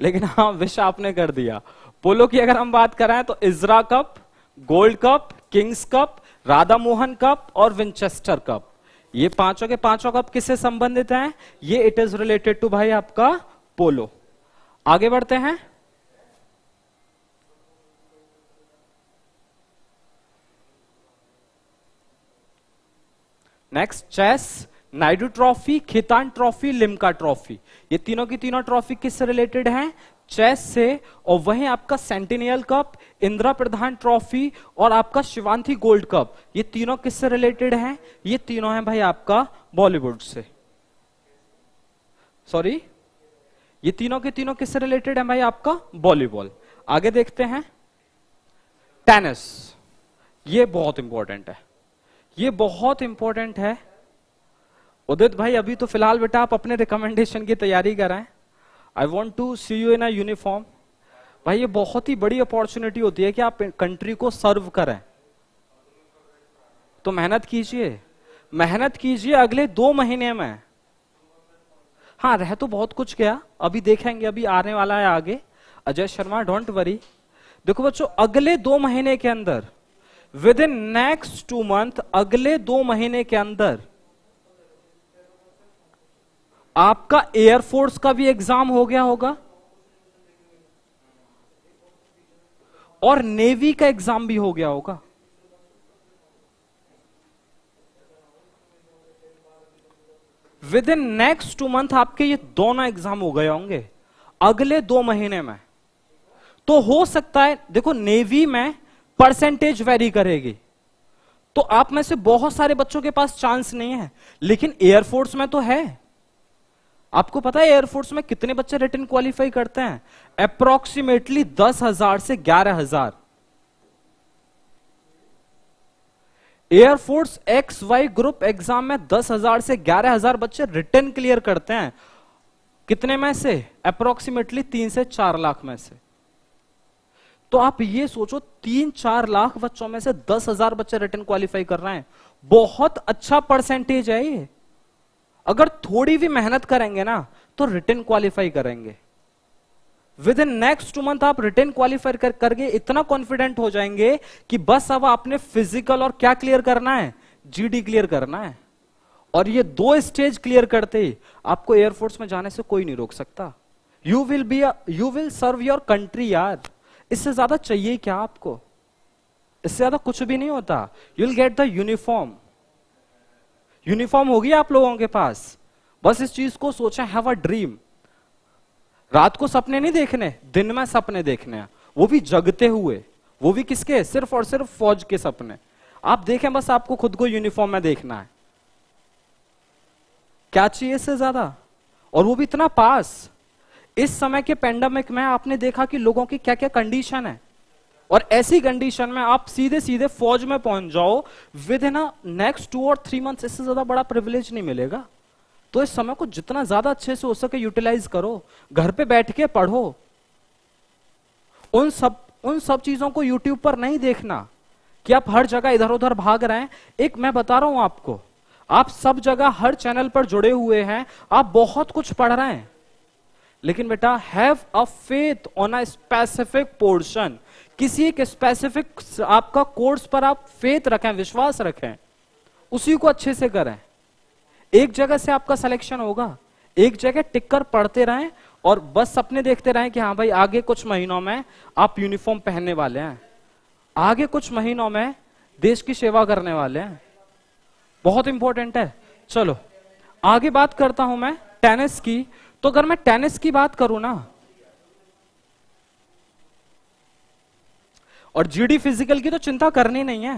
लेकिन हाँ विश आपने कर दिया पोलो की अगर हम बात करें तो Ezra cup gold cup kings cup Radha Mohan cup और विंचेस्टर कप ये पांचों के पांचों कप किससे संबंधित हैं? ये इट इज रिलेटेड टू भाई आपका पोलो आगे बढ़ते हैं next chess Naidu trophy Khaitan trophy Limca trophy ये तीनों की तीनों ट्रॉफी किससे रिलेटेड हैं चेस से और वहीं आपका centennial cup Indira Pradhan trophy और आपका शिवांथी गोल्ड कप ये तीनों किससे रिलेटेड हैं ये तीनों हैं भाई आपका बॉलीवुड से सॉरी ये तीनों के तीनों किससे रिलेटेड है भाई आपका वॉलीबॉल आगे देखते हैं टेनिस ये बहुत इंपॉर्टेंट है ये बहुत इंपॉर्टेंट है उदित भाई अभी तो फिलहाल बेटा आप अपने रिकमेंडेशन की तैयारी कर रहे हैं I want to see you in a uniform भाई ये बहुत ही बड़ी अपॉर्चुनिटी होती है कि आप कंट्री को सर्व करें तो मेहनत कीजिए मेहनत कीजिए अगले दो महीने में हाँ रह तो बहुत कुछ गया अभी देखेंगे अभी आने वाला है आगे अजय शर्मा डोंट वरी देखो बच्चों अगले दो महीने के अंदर within next two month अगले दो महीने के अंदर आपका एयरफोर्स का भी एग्जाम हो गया होगा और नेवी का एग्जाम भी हो गया होगा within next two month आपके ये दोनों एग्जाम हो गए होंगे अगले दो महीने में तो हो सकता है देखो नेवी में परसेंटेज वेरी करेगी तो आप में से बहुत सारे बच्चों के पास चांस नहीं है लेकिन एयरफोर्स में तो है आपको पता है एयरफोर्स में कितने बच्चे रिटर्न क्वालिफाई करते हैं अप्रोक्सीमेटली दस हजार से ग्यारह हजार air force X Y group exam में दस हजार से ग्यारह हजार बच्चे रिटर्न क्लियर करते हैं कितने में से अप्रोक्सीमेटली तीन से चार लाख में से तो आप ये सोचो तीन चार लाख बच्चों में से दस हजार बच्चे रिटर्न क्वालिफाई कर रहे हैं बहुत अच्छा परसेंटेज है ये अगर थोड़ी भी मेहनत करेंगे ना तो रिटर्न क्वालिफाई करेंगे within next two month आप रिटर्न क्वालिफाई कर करके इतना कॉन्फिडेंट हो जाएंगे कि बस अब आपने फिजिकल और क्या क्लियर करना है जीडी क्लियर करना है और ये दो स्टेज क्लियर करते ही आपको एयरफोर्स में जाने से कोई नहीं रोक सकता you will be you will serve your country यार इससे ज्यादा चाहिए क्या आपको इससे ज्यादा कुछ भी नहीं होता you will get the uniform uniform होगी आप लोगों के पास बस इस चीज को सोचा हैव अ ड्रीम रात को सपने नहीं देखने दिन में सपने देखने वो भी जगते हुए वो भी किसके सिर्फ और सिर्फ फौज के सपने आप देखें बस आपको खुद को यूनिफॉर्म में देखना है क्या चाहिए इससे ज्यादा और वो भी इतना पास इस समय के पेंडेमिक में आपने देखा कि लोगों की क्या क्या कंडीशन है और ऐसी कंडीशन में आप सीधे सीधे फौज में पहुंच जाओ विद इन नेक्स्ट टू और थ्री मंथ्स इससे ज्यादा बड़ा प्रिविलेज नहीं मिलेगा तो इस समय को जितना ज्यादा अच्छे से हो सके यूटिलाइज करो घर पे बैठ के पढ़ो उन सब उन सब चीजों को यूट्यूब पर नहीं देखना कि आप हर जगह इधर उधर भाग रहे हैं एक मैं बता रहा हूं आपको आप सब जगह हर चैनल पर जुड़े हुए हैं आप बहुत कुछ पढ़ रहे हैं लेकिन बेटा have a faith on a specific portion किसी एक स्पेसिफिक आपका कोर्स पर आप फेथ रखें विश्वास रखें उसी को अच्छे से करें एक जगह से आपका सिलेक्शन होगा एक जगह टिककर पढ़ते रहें और बस सपने देखते रहें कि हाँ भाई आगे कुछ महीनों में आप यूनिफॉर्म पहनने वाले हैं आगे कुछ महीनों में देश की सेवा करने वाले हैं बहुत इंपॉर्टेंट है चलो आगे बात करता हूं मैं टेनिस की तो अगर मैं टेनिस की बात करूं ना और जीडी फिजिकल की तो चिंता करनी नहीं है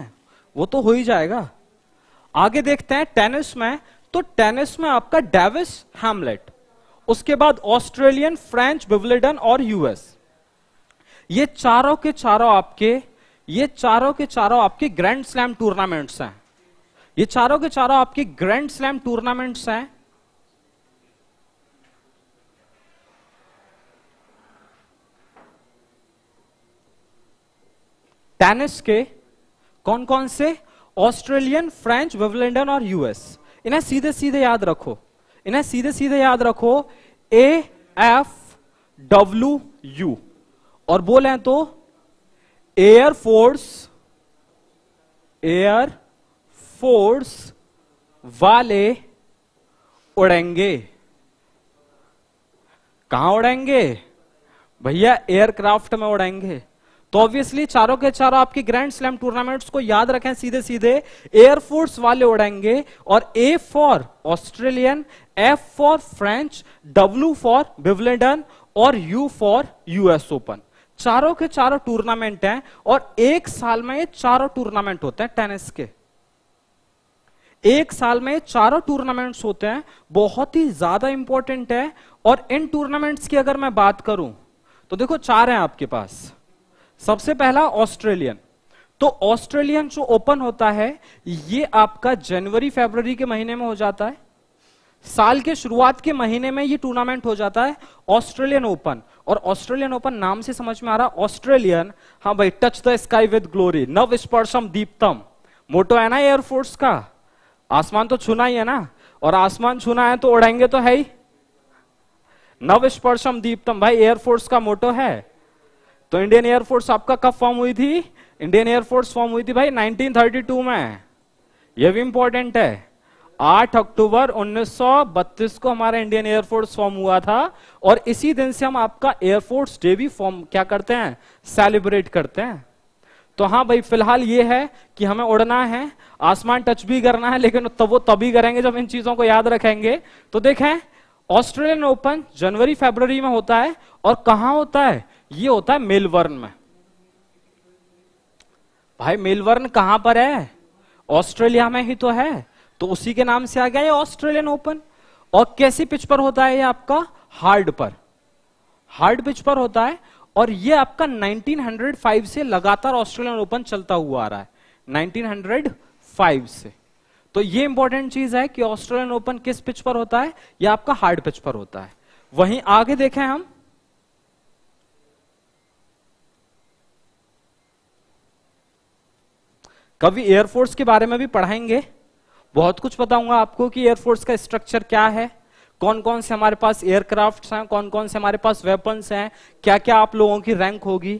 वो तो हो ही जाएगा आगे देखते हैं टेनिस में तो टेनिस में आपका डेविस हैमलेट उसके बाद ऑस्ट्रेलियन फ्रेंच बिवलेडन और यूएस ये चारों के चारों आपके ये चारों के चारों आपके ग्रैंड स्लैम टूर्नामेंट्स हैं ये चारों के चारों आपके ग्रैंड स्लैम टूर्नामेंट्स हैं टेनिस के कौन कौन से ऑस्ट्रेलियन फ्रेंच विवलिंडन और यूएस इन्हें सीधे सीधे याद रखो इन्हें सीधे सीधे याद रखो ए एफ डब्ल्यू यू और बोले तो एयर फोर्स एयर फोर्स वाले उड़ेंगे कहां उड़ेंगे भैया एयरक्राफ्ट में उड़ेंगे तो ऑब्वियसली चारों के चारों आपके ग्रैंड स्लैम टूर्नामेंट्स को याद रखें सीधे सीधे एयरफोर्स वाले उड़ेंगे और A for Australian F for French W for Wimbledon और यू फॉर यूएस ओपन चारों के चारों टूर्नामेंट हैं और एक साल में ये चारों टूर्नामेंट होते हैं टेनिस के एक साल में चारों टूर्नामेंट्स होते हैं बहुत ही ज्यादा इंपॉर्टेंट है और इन टूर्नामेंट्स की अगर मैं बात करूं तो देखो चार हैं आपके पास सबसे पहला ऑस्ट्रेलियन तो ऑस्ट्रेलियन जो ओपन होता है ये आपका जनवरी फेब्रवरी के महीने में हो जाता है साल के शुरुआत के महीने में ये टूर्नामेंट हो जाता है ऑस्ट्रेलियन ओपन और ऑस्ट्रेलियन ओपन नाम से समझ में आ रहा ऑस्ट्रेलियन हाँ भाई touch the sky with glory नव स्पर्शम दीप्तम मोटो है ना एयरफोर्स का आसमान तो छूना ही है ना और आसमान छूना है तो उड़ेंगे तो है ही नव स्पर्शम दीप्तम भाई एयरफोर्स का मोटो है तो इंडियन एयरफोर्स आपका कब फॉर्म हुई थी इंडियन एयरफोर्स फॉर्म हुई थी भाई 1932 में यह भी इंपॉर्टेंट है 8 अक्टूबर 1932 को हमारा इंडियन एयरफोर्स फॉर्म हुआ था और इसी दिन से हम आपका एयरफोर्स डे भी फॉर्म क्या करते हैं सेलिब्रेट करते हैं तो हाँ भाई फिलहाल ये है कि हमें उड़ना है आसमान टच भी करना है लेकिन तब वो तभी करेंगे जब इन चीजों को याद रखेंगे तो देखें ऑस्ट्रेलियन ओपन जनवरी फेबर में होता है और कहा होता है ये होता है मेलवर्न में भाई मेलवर्न कहां पर है ऑस्ट्रेलिया में ही तो है तो उसी के नाम से आ गया ये ऑस्ट्रेलियन ओपन और कैसी पिच पर होता है ये आपका हार्ड पर हार्ड पिच पर होता है और ये आपका 1905 से लगातार ऑस्ट्रेलियन ओपन चलता हुआ आ रहा है 1905 से तो ये इंपॉर्टेंट चीज है कि ऑस्ट्रेलियन ओपन किस पिच पर होता है यह आपका हार्ड पिच पर होता है वहीं आगे देखें हम कभी एयरफोर्स के बारे में भी पढ़ाएंगे बहुत कुछ बताऊंगा आपको कि एयरफोर्स का स्ट्रक्चर क्या है कौन कौन से हमारे पास एयरक्राफ्ट हैं कौन कौन से हमारे पास वेपन्स हैं क्या क्या आप लोगों की रैंक होगी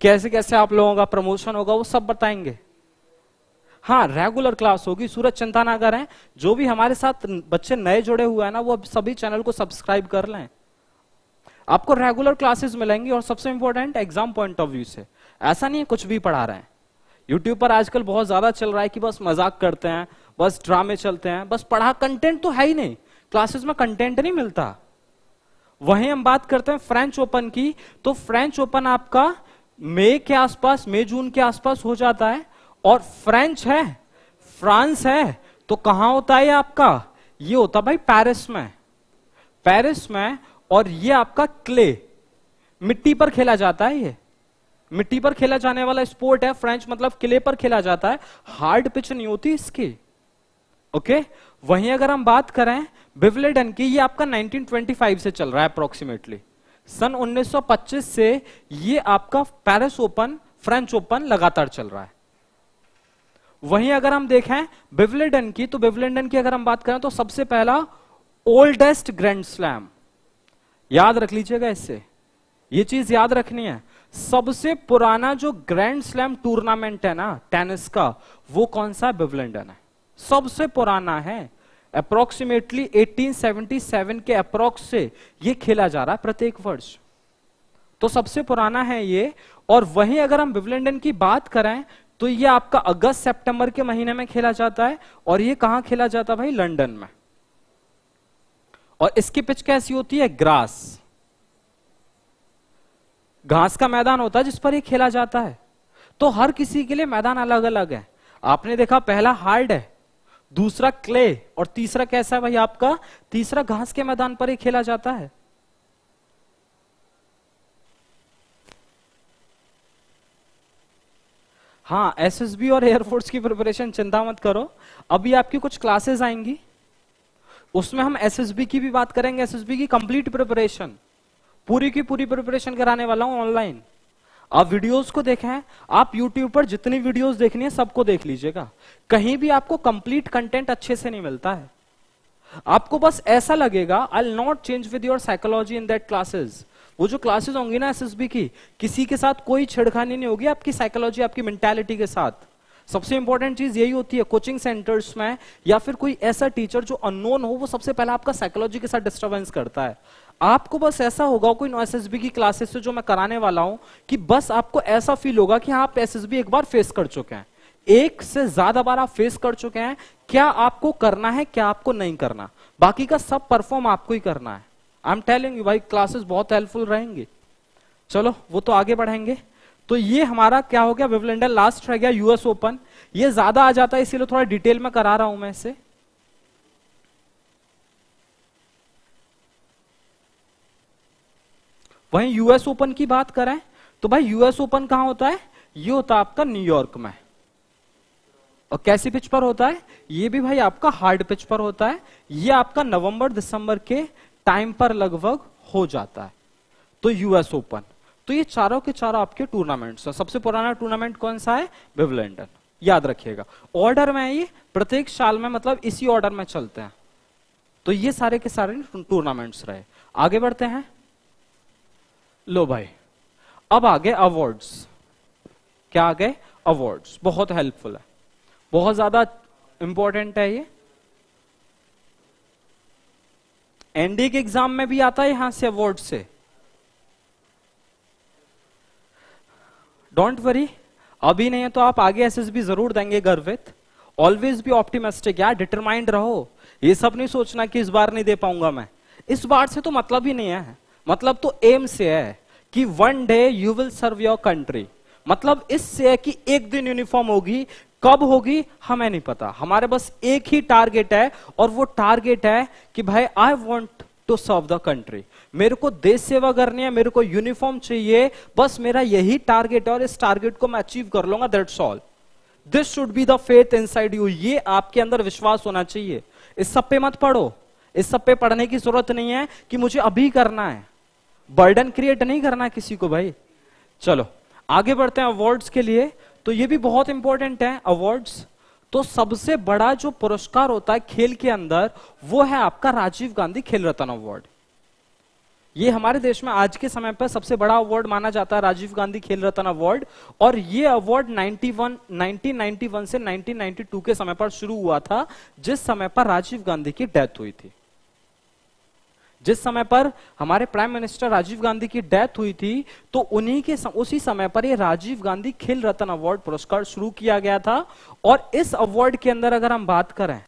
कैसे कैसे आप लोगों का प्रमोशन होगा वो सब बताएंगे हाँ रेगुलर क्लास होगी सूरज चिंता नगर है जो भी हमारे साथ बच्चे नए जुड़े हुए हैं ना वो सभी चैनल को सब्सक्राइब कर लें आपको रेगुलर क्लासेस मिलेंगी और सबसे important exam point of view से ऐसा नहीं है कुछ भी पढ़ा रहे हैं यूट्यूब पर आजकल बहुत ज्यादा चल रहा है कि बस मजाक करते हैं बस ड्रामे चलते हैं बस पढ़ा कंटेंट तो है ही नहीं क्लासेस में कंटेंट नहीं मिलता वहीं हम बात करते हैं फ्रेंच ओपन की तो फ्रेंच ओपन आपका मई के आसपास मई जून के आसपास हो जाता है और फ्रेंच है फ्रांस है तो कहां होता है आपका ये होता भाई पेरिस में पेरिस में और ये आपका क्ले मिट्टी पर खेला जाता है ये मिट्टी पर खेला जाने वाला स्पोर्ट है फ्रेंच मतलब किले पर खेला जाता है हार्ड पिच नहीं होती इसकी ओके okay? वहीं अगर हम बात करें बिवलेडन की ये आपका 1925 से चल रहा है अप्रोक्सीमेटली सन 1925 से ये आपका पेरिस ओपन फ्रेंच ओपन लगातार चल रहा है वहीं अगर हम देखें बिवलेडन की तो बिवलेडन की अगर हम बात करें तो सबसे पहला ओल्डेस्ट ग्रैंड स्लैम याद रख लीजिएगा इससे ये चीज याद रखनी है सबसे पुराना जो ग्रैंड स्लैम टूर्नामेंट है ना टेनिस का वो कौन सा बिवलिंडन है सबसे पुराना है अप्रोक्सीमेटली 1877 के अप्रोक्स से ये खेला जा रहा है प्रत्येक वर्ष तो सबसे पुराना है ये और वहीं अगर हम विवलिंडन की बात करें तो ये आपका अगस्त सितंबर के महीने में खेला जाता है और ये कहां खेला जाता है भाई लंडन में और इसकी पिच कैसी होती है ग्रास घास का मैदान होता है जिस पर ये खेला जाता है तो हर किसी के लिए मैदान अलग अलग है आपने देखा पहला हार्ड है दूसरा क्ले और तीसरा कैसा है भाई आपका तीसरा घास के मैदान पर ही खेला जाता है हाँ एसएसबी और एयरफोर्स की प्रिपरेशन चिंता मत करो अभी आपकी कुछ क्लासेस आएंगी उसमें हम एसएसबी की भी बात करेंगे एसएसबी की कंप्लीट प्रिपरेशन पूरी की पूरी प्रिपरेशन कराने वाला हूं ऑनलाइन आप वीडियोस को देखें आप यूट्यूब पर जितनी वीडियोस देखनी है सबको देख लीजिएगा कहीं भी आपको कंप्लीट कंटेंट अच्छे से नहीं मिलता है आपको बस ऐसा लगेगा I not change with your psychology in that classes वो जो क्लासेस होंगी ना एस की किसी के साथ कोई छेड़खानी नहीं होगी आपकी साइकोलॉजी आपकी मेंटेलिटी के साथ सबसे इंपॉर्टेंट चीज यही होती है कोचिंग सेंटर्स में या फिर कोई ऐसा टीचर जो अननोन हो वो सबसे पहले आपका साइकोलॉजी के साथ डिस्टर्बेंस करता है आपको बस ऐसा होगा कोई एस एस की क्लासेस से जो मैं कराने वाला हूं कि बस आपको ऐसा फील होगा कि हाँ, आप एस एक बार फेस कर चुके हैं एक से ज्यादा बार आप फेस कर चुके हैं क्या आपको करना है क्या आपको नहीं करना बाकी का सब परफॉर्म आपको ही करना है आई एम टेलिंग यू भाई क्लासेस बहुत हेल्पफुल रहेंगे चलो वो तो आगे बढ़ेंगे तो ये हमारा क्या हो गया विवलेंडर लास्ट रह गया यूएस ओपन ये ज्यादा आ जाता है इसीलिए थोड़ा डिटेल में करा रहा हूं मैं इसे वहीं यूएस ओपन की बात करें तो भाई यूएस ओपन कहा होता है ये होता है आपका न्यूयॉर्क में और कैसी पिच पर होता है ये भी भाई आपका हार्ड पिच पर होता है ये आपका नवंबर दिसंबर के टाइम पर लगभग हो जाता है तो यूएस ओपन तो ये चारों के चारों आपके टूर्नामेंट्स हैं सबसे पुराना टूर्नामेंट कौन सा है विवलेंडन याद रखिएगा ऑर्डर में ये प्रत्येक साल में मतलब इसी ऑर्डर में चलते हैं तो ये सारे के सारे टूर्नामेंट्स रहे आगे बढ़ते हैं लो भाई अब आ गए अवार्ड्स क्या आ गए अवार्ड्स बहुत हेल्पफुल है बहुत ज्यादा इंपॉर्टेंट है ये एनडी के एग्जाम में भी आता है यहां से अवार्ड से डोंट वरी अभी नहीं है तो आप आगे एसएसबी जरूर देंगे गर्वित ऑलवेज भी ऑप्टिमिस्टिक यार डिटरमाइंड रहो ये सब नहीं सोचना कि इस बार नहीं दे पाऊंगा मैं इस बार से तो मतलब ही नहीं है मतलब तो एम से है कि one day you will serve your country मतलब इससे है कि एक दिन यूनिफॉर्म होगी कब होगी हमें नहीं पता हमारे बस एक ही टारगेट है और वो टारगेट है कि भाई I want to serve the country मेरे को देश सेवा करनी है मेरे को यूनिफॉर्म चाहिए बस मेरा यही टारगेट है और इस टारगेट को मैं अचीव कर लूंगा that's all this should be the faith side you ये आपके अंदर विश्वास होना चाहिए इस सब पे मत पढ़ो इस सब पे पढ़ने की जरूरत नहीं है कि मुझे अभी करना है बर्डन क्रिएट नहीं करना किसी को भाई चलो आगे बढ़ते हैं अवार्ड्स के लिए तो ये भी बहुत इंपॉर्टेंट है अवार्ड्स तो सबसे बड़ा जो पुरस्कार होता है खेल के अंदर वो है आपका राजीव गांधी खेल रत्न अवार्ड ये हमारे देश में आज के समय पर सबसे बड़ा अवार्ड माना जाता है राजीव गांधी खेल रत्न अवार्ड और ये अवार्ड 91 1991 से 1992 के समय पर शुरू हुआ था जिस समय पर राजीव गांधी की डेथ हुई थी जिस समय पर हमारे प्राइम मिनिस्टर राजीव गांधी की डेथ हुई थी तो उन्हीं के सम, उसी समय पर ये राजीव गांधी खेल रत्न अवार्ड पुरस्कार शुरू किया गया था और इस अवार्ड के अंदर अगर हम बात करें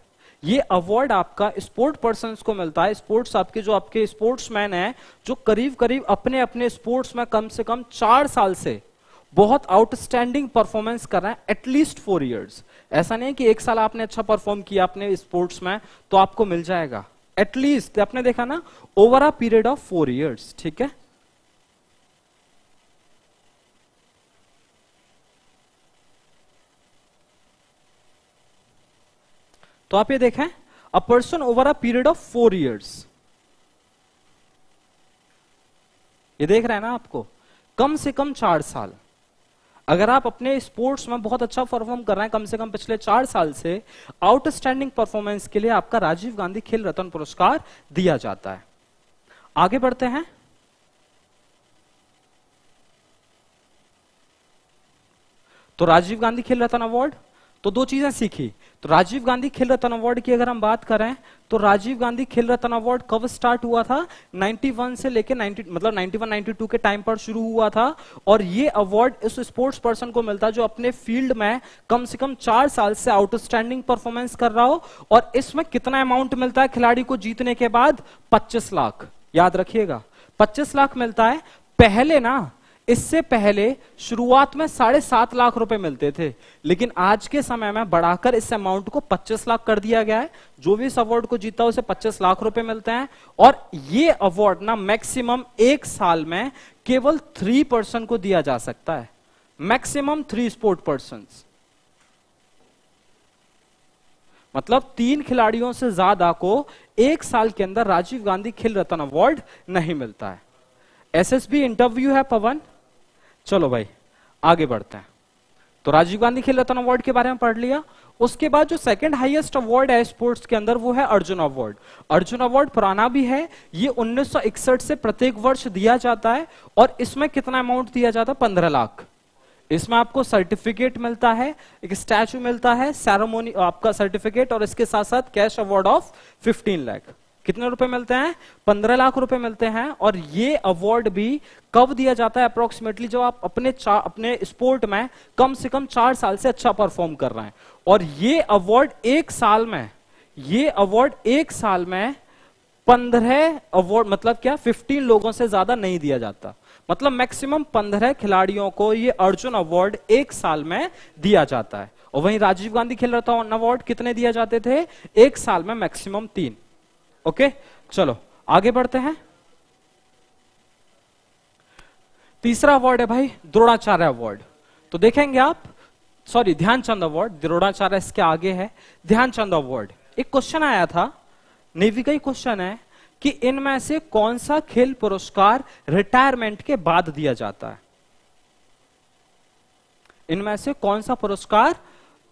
ये अवार्ड आपका स्पोर्ट पर्सन को मिलता है स्पोर्ट्स आपके जो आपके स्पोर्ट्समैन है जो करीब करीब अपने अपने स्पोर्ट्स में कम से कम चार साल से बहुत आउटस्टैंडिंग परफॉर्मेंस कर रहे हैं एटलीस्ट फोर इयर्स ऐसा नहीं है कि एक साल आपने अच्छा परफॉर्म किया अपने स्पोर्ट्स में तो आपको मिल जाएगा एटलीस्ट आपने देखा ना over a period of four years ठीक है तो आप ये देखें a person over a period of four years ये देख रहे हैं ना आपको कम से कम चार साल अगर आप अपने स्पोर्ट्स में बहुत अच्छा परफॉर्म कर रहे हैं कम से कम पिछले चार साल से आउटस्टैंडिंग परफॉर्मेंस के लिए आपका राजीव गांधी खेल रत्न पुरस्कार दिया जाता है आगे बढ़ते हैं तो राजीव गांधी खेल रत्न अवार्ड तो दो चीजें सीखी तो राजीव गांधी खेल रत्न अवार्ड की अगर हम बात करें तो राजीव गांधी खेल रत्न अवार्ड कब स्टार्ट हुआ था 91 से लेके 90 मतलब 91 92 के टाइम पर शुरू हुआ था और ये अवार्ड इस स्पोर्ट्स पर्सन को मिलता है जो अपने फील्ड में कम से कम चार साल से आउटस्टैंडिंग परफॉर्मेंस कर रहा हो और इसमें कितना अमाउंट मिलता है खिलाड़ी को जीतने के बाद पच्चीस लाख याद रखिएगा पच्चीस लाख मिलता है पहले ना इससे पहले शुरुआत में साढ़े सात लाख रुपए मिलते थे लेकिन आज के समय में बढ़ाकर इस अमाउंट को 25 लाख कर दिया गया है जो भी इस अवार्ड को जीता उसे 25 लाख रुपए मिलते हैं और ये अवार्ड ना मैक्सिमम एक साल में केवल थ्री पर्सन को दिया जा सकता है मैक्सिमम थ्री स्पोर्ट पर्सन मतलब तीन खिलाड़ियों से ज्यादा को एक साल के अंदर राजीव गांधी खेल रत्न अवार्ड नहीं मिलता है एसएसबी इंटरव्यू है पवन चलो भाई आगे बढ़ते हैं तो राजीव गांधी खेल रत्न अवार्ड के बारे में पढ़ लिया उसके बाद जो सेकंड हाईएस्ट अवार्ड है स्पोर्ट्स के अंदर वो है अर्जुन अवार्ड अर्जुन अवार्ड पुराना भी है ये 1961 से प्रत्येक वर्ष दिया जाता है और इसमें कितना अमाउंट दिया जाता है पंद्रह लाख इसमें आपको सर्टिफिकेट मिलता है एक स्टैचू मिलता है सेरोमोनी आपका सर्टिफिकेट और इसके साथ साथ कैश अवार्ड ऑफ 15 लाख कितने रुपए मिलते हैं पंद्रह लाख रुपए मिलते हैं और ये अवार्ड भी कब दिया जाता है अप्रोक्सीमेटली जब आप अपने अपने स्पोर्ट में कम से कम चार साल से अच्छा परफॉर्म कर रहे हैं और ये अवार्ड एक साल में ये अवार्ड एक साल में पंद्रह अवार्ड मतलब क्या फिफ्टीन लोगों से ज्यादा नहीं दिया जाता मतलब मैक्सिमम पंद्रह खिलाड़ियों को ये अर्जुन अवार्ड एक साल में दिया जाता है और वहीं राजीव गांधी खेल रहा था अवार्ड कितने दिया जाते थे एक साल में मैक्सिमम तीन ओके चलो आगे बढ़ते हैं तीसरा अवार्ड है भाई द्रोणाचार्य अवार्ड तो देखेंगे आप सॉरी ध्यानचंद अवार्ड द्रोणाचार्य इसके आगे है ध्यानचंद अवार्ड एक क्वेश्चन आया था नेवी का ही क्वेश्चन है कि इनमें से कौन सा खेल पुरस्कार रिटायरमेंट के बाद दिया जाता है इनमें से कौन सा पुरस्कार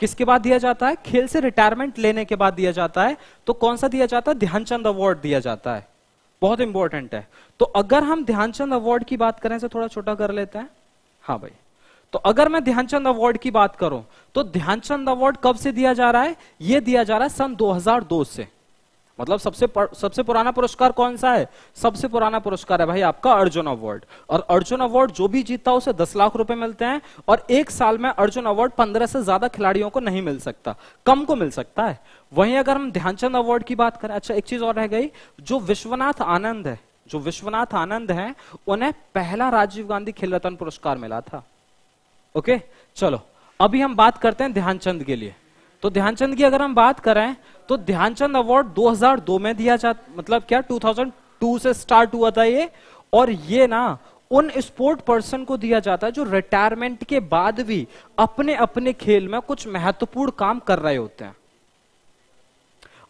किसके बाद दिया जाता है खेल से रिटायरमेंट लेने के बाद दिया जाता है तो कौन सा दिया जाता है ध्यानचंद अवार्ड दिया जाता है बहुत इंपॉर्टेंट है तो अगर हम ध्यानचंद अवार्ड की बात करें तो थोड़ा छोटा कर लेते हैं हाँ भाई तो अगर मैं ध्यानचंद अवार्ड की बात करूं तो ध्यानचंद अवार्ड कब से दिया जा रहा है यह दिया जा रहा है सन 2002 से मतलब सबसे पर, सबसे पुराना पुरस्कार कौन सा है सबसे पुराना पुरस्कार है भाई आपका अर्जुन अवार्ड और अर्जुन अवार्ड जो भी जीतता है उसे दस लाख रुपए मिलते हैं और एक साल में अर्जुन अवार्ड पंद्रह से ज्यादा खिलाड़ियों को नहीं मिल सकता कम को मिल सकता है वहीं अगर हम ध्यानचंद अवार्ड की बात करें अच्छा एक चीज और रह गई जो विश्वनाथ आनंद है जो विश्वनाथ आनंद है उन्हें पहला राजीव गांधी खेल रत्न पुरस्कार मिला था ओके चलो अभी हम बात करते हैं ध्यानचंद के लिए तो ध्यानचंद की अगर हम बात करें तो ध्यानचंद अवार्ड 2002 में दिया जा मतलब क्या 2002 से स्टार्ट हुआ था ये और ये ना उन स्पोर्ट पर्सन को दिया जाता है जो रिटायरमेंट के बाद भी अपने अपने खेल में कुछ महत्वपूर्ण काम कर रहे होते हैं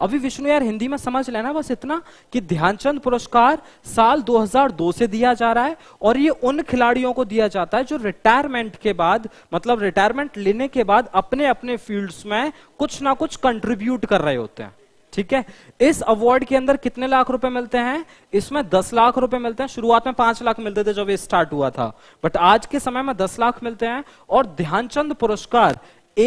अभी विष्णु यार हिंदी में समझ लेना बस इतना कि ध्यानचंद पुरस्कार साल 2002 से दिया जा रहा है और ये उन खिलाड़ियों को दिया जाता है जो रिटायरमेंट के बाद मतलब रिटायरमेंट लेने के बाद अपने अपने फील्ड्स में कुछ ना कुछ कंट्रीब्यूट कर रहे होते हैं ठीक है इस अवार्ड के अंदर कितने लाख रुपए मिलते हैं इसमें दस लाख रुपए मिलते हैं शुरुआत में पांच लाख मिलते थे जब ये स्टार्ट हुआ था बट आज के समय में दस लाख मिलते हैं और ध्यानचंद पुरस्कार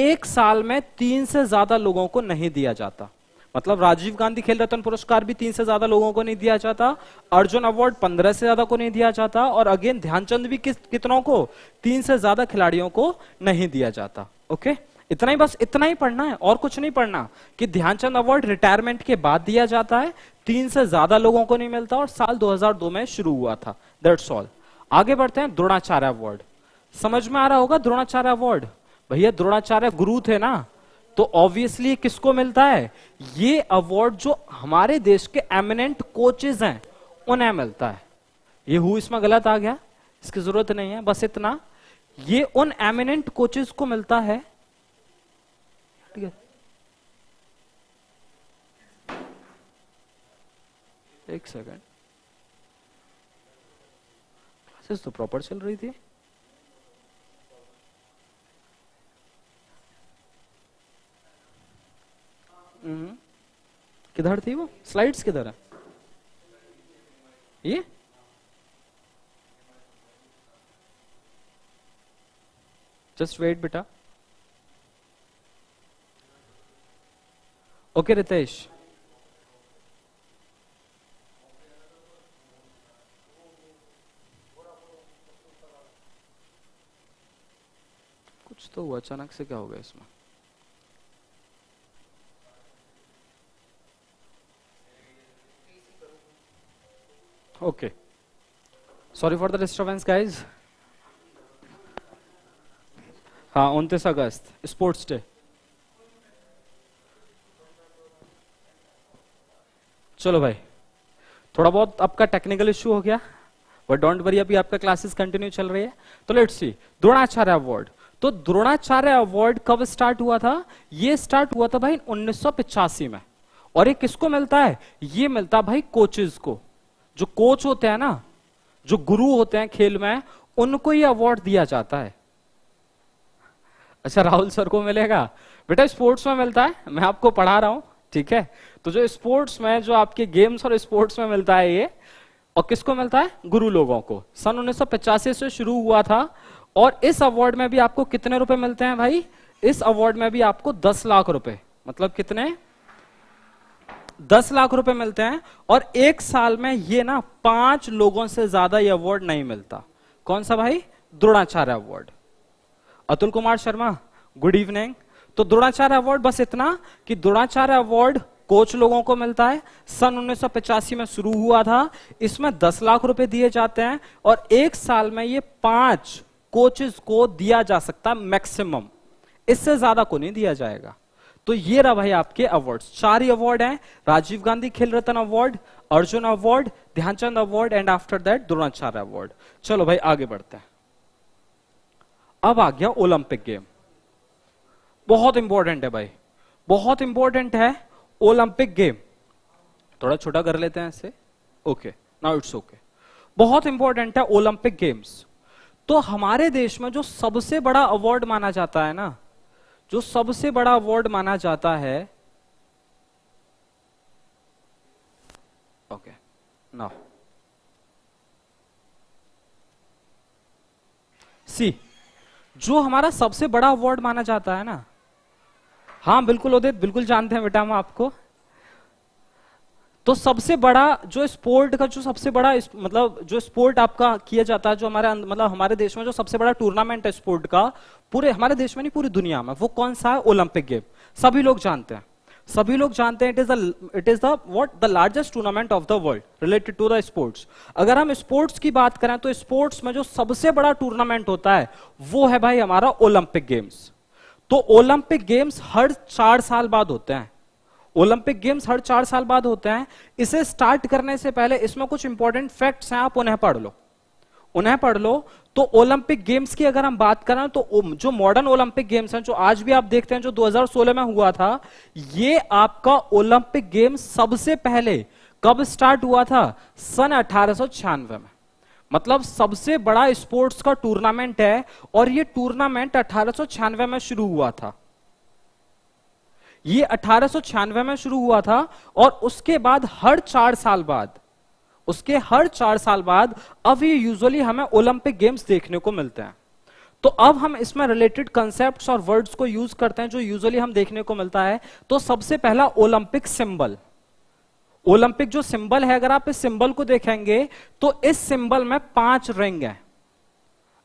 एक साल में तीन से ज्यादा लोगों को नहीं दिया जाता मतलब राजीव गांधी खेल रत्न पुरस्कार भी तीन से ज्यादा लोगों को नहीं दिया जाता अर्जुन अवार्ड पंद्रह से ज्यादा को नहीं दिया जाता और अगेन ध्यानचंद भी किस कितनों को तीन से ज्यादा खिलाड़ियों को नहीं दिया जाता ओके इतना ही बस इतना ही पढ़ना है और कुछ नहीं पढ़ना कि ध्यानचंद अवार्ड रिटायरमेंट के बाद दिया जाता है तीन से ज्यादा लोगों को नहीं मिलता और साल 2002 में शुरू हुआ था दैट्स ऑल आगे बढ़ते हैं द्रोणाचार्य अवार्ड समझ में आ रहा होगा द्रोणाचार्य अवार्ड भैया द्रोणाचार्य गुरु थे ना तो ऑब्वियसली किसको मिलता है ये अवार्ड जो हमारे देश के एमिनेंट कोचेज हैं उन्हें मिलता है ये हु इसमें गलत आ गया इसकी जरूरत नहीं है बस इतना ये उन एमिनेंट कोचेज को मिलता है ठीक है एक सेकंड क्लासेस तो प्रॉपर चल रही थी हम्म। किधर थी वो स्लाइड्स किधर है ये जस्ट वेट बेटा ओके रितेश कुछ तो हुआ अचानक से क्या हो गया इसमें okay sorry for the disturbance guys हाँ उनतीस अगस्त स्पोर्ट्स डे चलो भाई थोड़ा बहुत आपका टेक्निकल इश्यू हो गया बट डोंट वरी अभी आपका क्लासेस कंटिन्यू चल रही है तो लेट्स सी द्रोणाचार्य अवार्ड तो द्रोणाचार्य अवार्ड कब स्टार्ट हुआ था ये स्टार्ट हुआ था भाई उन्नीस में और ये किसको मिलता है ये मिलता भाई कोचेज को जो कोच होते हैं ना जो गुरु होते हैं खेल में उनको ही अवार्ड दिया जाता है अच्छा राहुल सर को मिलेगा बेटा स्पोर्ट्स में मिलता है मैं आपको पढ़ा रहा हूं ठीक है तो जो स्पोर्ट्स में जो आपके गेम्स और स्पोर्ट्स में मिलता है ये और किसको मिलता है गुरु लोगों को सन उन्नीस से शुरू हुआ था और इस अवार्ड में भी आपको कितने रुपए मिलते हैं भाई इस अवार्ड में भी आपको दस लाख रुपए मतलब कितने दस लाख रुपए मिलते हैं और एक साल में ये ना पांच लोगों से ज्यादा ये अवार्ड नहीं मिलता कौन सा भाई Dronacharya award Atul Kumar Sharma good evening तो द्रोणाचार्य अवार्ड बस इतना कि द्रोणाचार्य अवार्ड कोच लोगों को मिलता है सन उन्नीस में शुरू हुआ था इसमें दस लाख रुपए दिए जाते हैं और एक साल में ये पांच कोचेस को दिया जा सकता मैक्सिमम इससे ज्यादा को नहीं दिया जाएगा तो ये रहा भाई आपके अवार्ड चार ही अवार्ड हैं Rajiv Gandhi Khel Ratna award Arjuna award Dhyanchand award and after that Dronacharya award चलो भाई आगे बढ़ते हैं अब आ गया ओलंपिक गेम बहुत इंपॉर्टेंट है भाई बहुत इंपॉर्टेंट है ओलंपिक गेम थोड़ा छोटा कर लेते हैं इसे ओके नाउ इट्स ओके बहुत इंपॉर्टेंट है ओलंपिक गेम्स तो हमारे देश में जो सबसे बड़ा अवार्ड माना जाता है ना जो सबसे बड़ा अवार्ड माना जाता है ओके नो सी जो हमारा सबसे बड़ा अवार्ड माना जाता है ना हाँ बिल्कुल उदित बिल्कुल जानते हैं बेटा हम आपको तो सबसे बड़ा जो स्पोर्ट का जो सबसे बड़ा मतलब जो स्पोर्ट आपका किया जाता है जो हमारे मतलब हमारे देश में जो सबसे बड़ा टूर्नामेंट है स्पोर्ट का पूरे हमारे देश में नहीं पूरी दुनिया में वो कौन सा है ओलंपिक गेम सभी लोग जानते हैं सभी लोग जानते हैं it is it is the what the largest tournament of the world related to the sports अगर हम स्पोर्ट्स की बात करें तो स्पोर्ट्स में जो सबसे बड़ा टूर्नामेंट होता है वो है भाई हमारा ओलंपिक गेम्स तो ओलंपिक गेम्स हर चार साल बाद होते हैं ओलंपिक गेम्स हर चार साल बाद होते हैं इसे स्टार्ट करने से पहले इसमें कुछ इंपॉर्टेंट फैक्ट्स हैं आप उन्हें पढ़ लो उन्हें पढ़ लो तो ओलंपिक गेम्स की अगर हम बात करें तो जो मॉडर्न ओलंपिक गेम्स हैं जो आज भी आप देखते हैं जो 2016 में हुआ था ये आपका ओलंपिक गेम सबसे पहले कब स्टार्ट हुआ था सन अठारह में मतलब सबसे बड़ा स्पोर्ट्स का टूर्नामेंट है और ये टूर्नामेंट अठारह में शुरू हुआ था ये अठारह में शुरू हुआ था और उसके बाद हर चार साल बाद उसके हर चार साल बाद अब ये यूजुअली हमें ओलंपिक गेम्स देखने को मिलते हैं तो अब हम इसमें रिलेटेड कंसेप्ट और वर्ड्स को यूज करते हैं जो यूजुअली हम देखने को मिलता है तो सबसे पहला ओलंपिक सिंबल ओलंपिक जो सिंबल है अगर आप इस सिंबल को देखेंगे तो इस सिंबल में पांच रिंग है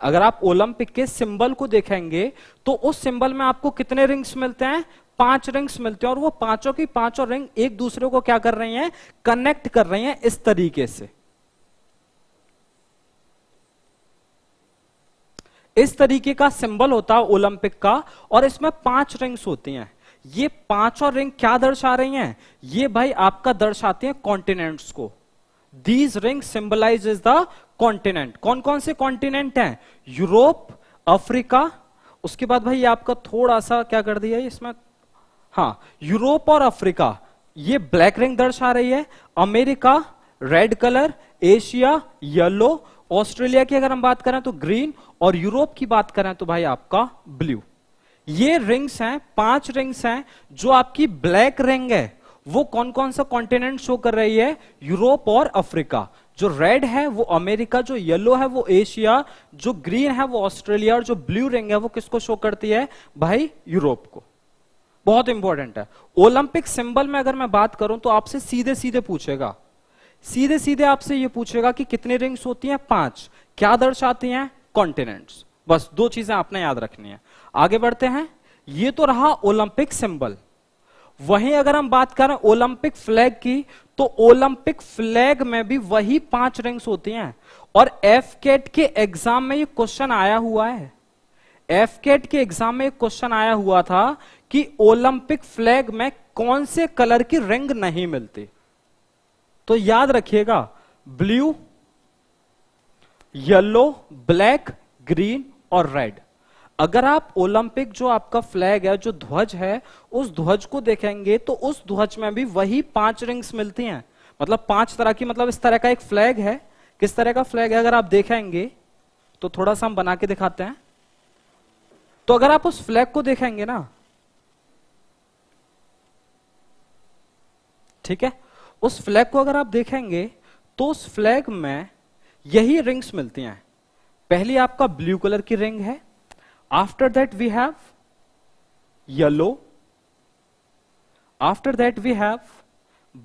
अगर आप ओलंपिक के सिंबल को देखेंगे तो उस सिंबल में आपको कितने रिंग्स मिलते हैं पांच रिंग्स मिलते हैं और वो पांचों की पांचों रिंग एक दूसरे को क्या कर रही हैं कनेक्ट कर रही हैं इस तरीके से इस तरीके का सिंबल होता है ओलंपिक का और इसमें पांच रिंग्स होती हैं ये पांचों रिंग क्या दर्शा रही हैं ये भाई आपका दर्शाते हैं कॉन्टिनेंट्स को these ring symbolize is the continent कौन कौन से कॉन्टिनेंट हैं यूरोप अफ्रीका उसके बाद भाई आपका थोड़ा सा क्या कर दिया इसमें हाँ यूरोप और अफ्रीका ये ब्लैक रिंग दर्शा रही है America red colour Asia yellow Australia की अगर हम बात करें तो ग्रीन और यूरोप की बात करें तो भाई आपका ब्लू ये रिंग्स हैं पांच रिंग्स हैं जो आपकी ब्लैक रिंग है वो कौन कौन सा कॉन्टिनेंट शो कर रही है यूरोप और अफ्रीका जो रेड है वो अमेरिका जो येलो है वो एशिया जो ग्रीन है वो ऑस्ट्रेलिया और जो ब्लू रिंग है वो किसको शो करती है भाई यूरोप को बहुत इंपॉर्टेंट है ओलंपिक सिंबल में अगर मैं बात करूं तो आपसे सीधे सीधे पूछेगा सीधे सीधे आपसे ये पूछेगा कि कितने रिंग्स होती हैं पांच क्या दर्शाती हैं कॉन्टिनेंट्स बस दो चीजें आपने याद रखनी है आगे बढ़ते हैं ये तो रहा ओलंपिक सिंबल वहीं अगर हम बात करें ओलंपिक फ्लैग की तो ओलंपिक फ्लैग में भी वही पांच रिंग्स होती हैं और एफ कैट के एग्जाम में ये क्वेश्चन आया हुआ है एफ कैट के एग्जाम में एक क्वेश्चन आया हुआ था कि ओलंपिक फ्लैग में कौन से कलर की रिंग नहीं मिलती तो याद रखिएगा ब्लू येलो ब्लैक ग्रीन और रेड अगर आप ओलंपिक जो आपका फ्लैग है जो ध्वज है उस ध्वज को देखेंगे तो उस ध्वज में भी वही पांच रिंग्स मिलती हैं मतलब पांच तरह की मतलब इस तरह का एक फ्लैग है किस तरह का फ्लैग है अगर आप देखेंगे तो थोड़ा सा हम बना के दिखाते हैं तो अगर आप उस फ्लैग को देखेंगे ना ठीक है उस फ्लैग को अगर आप देखेंगे तो उस फ्लैग में यही रिंग्स मिलती हैं पहली आपका ब्लू कलर की रिंग है after that we have yellow after that we have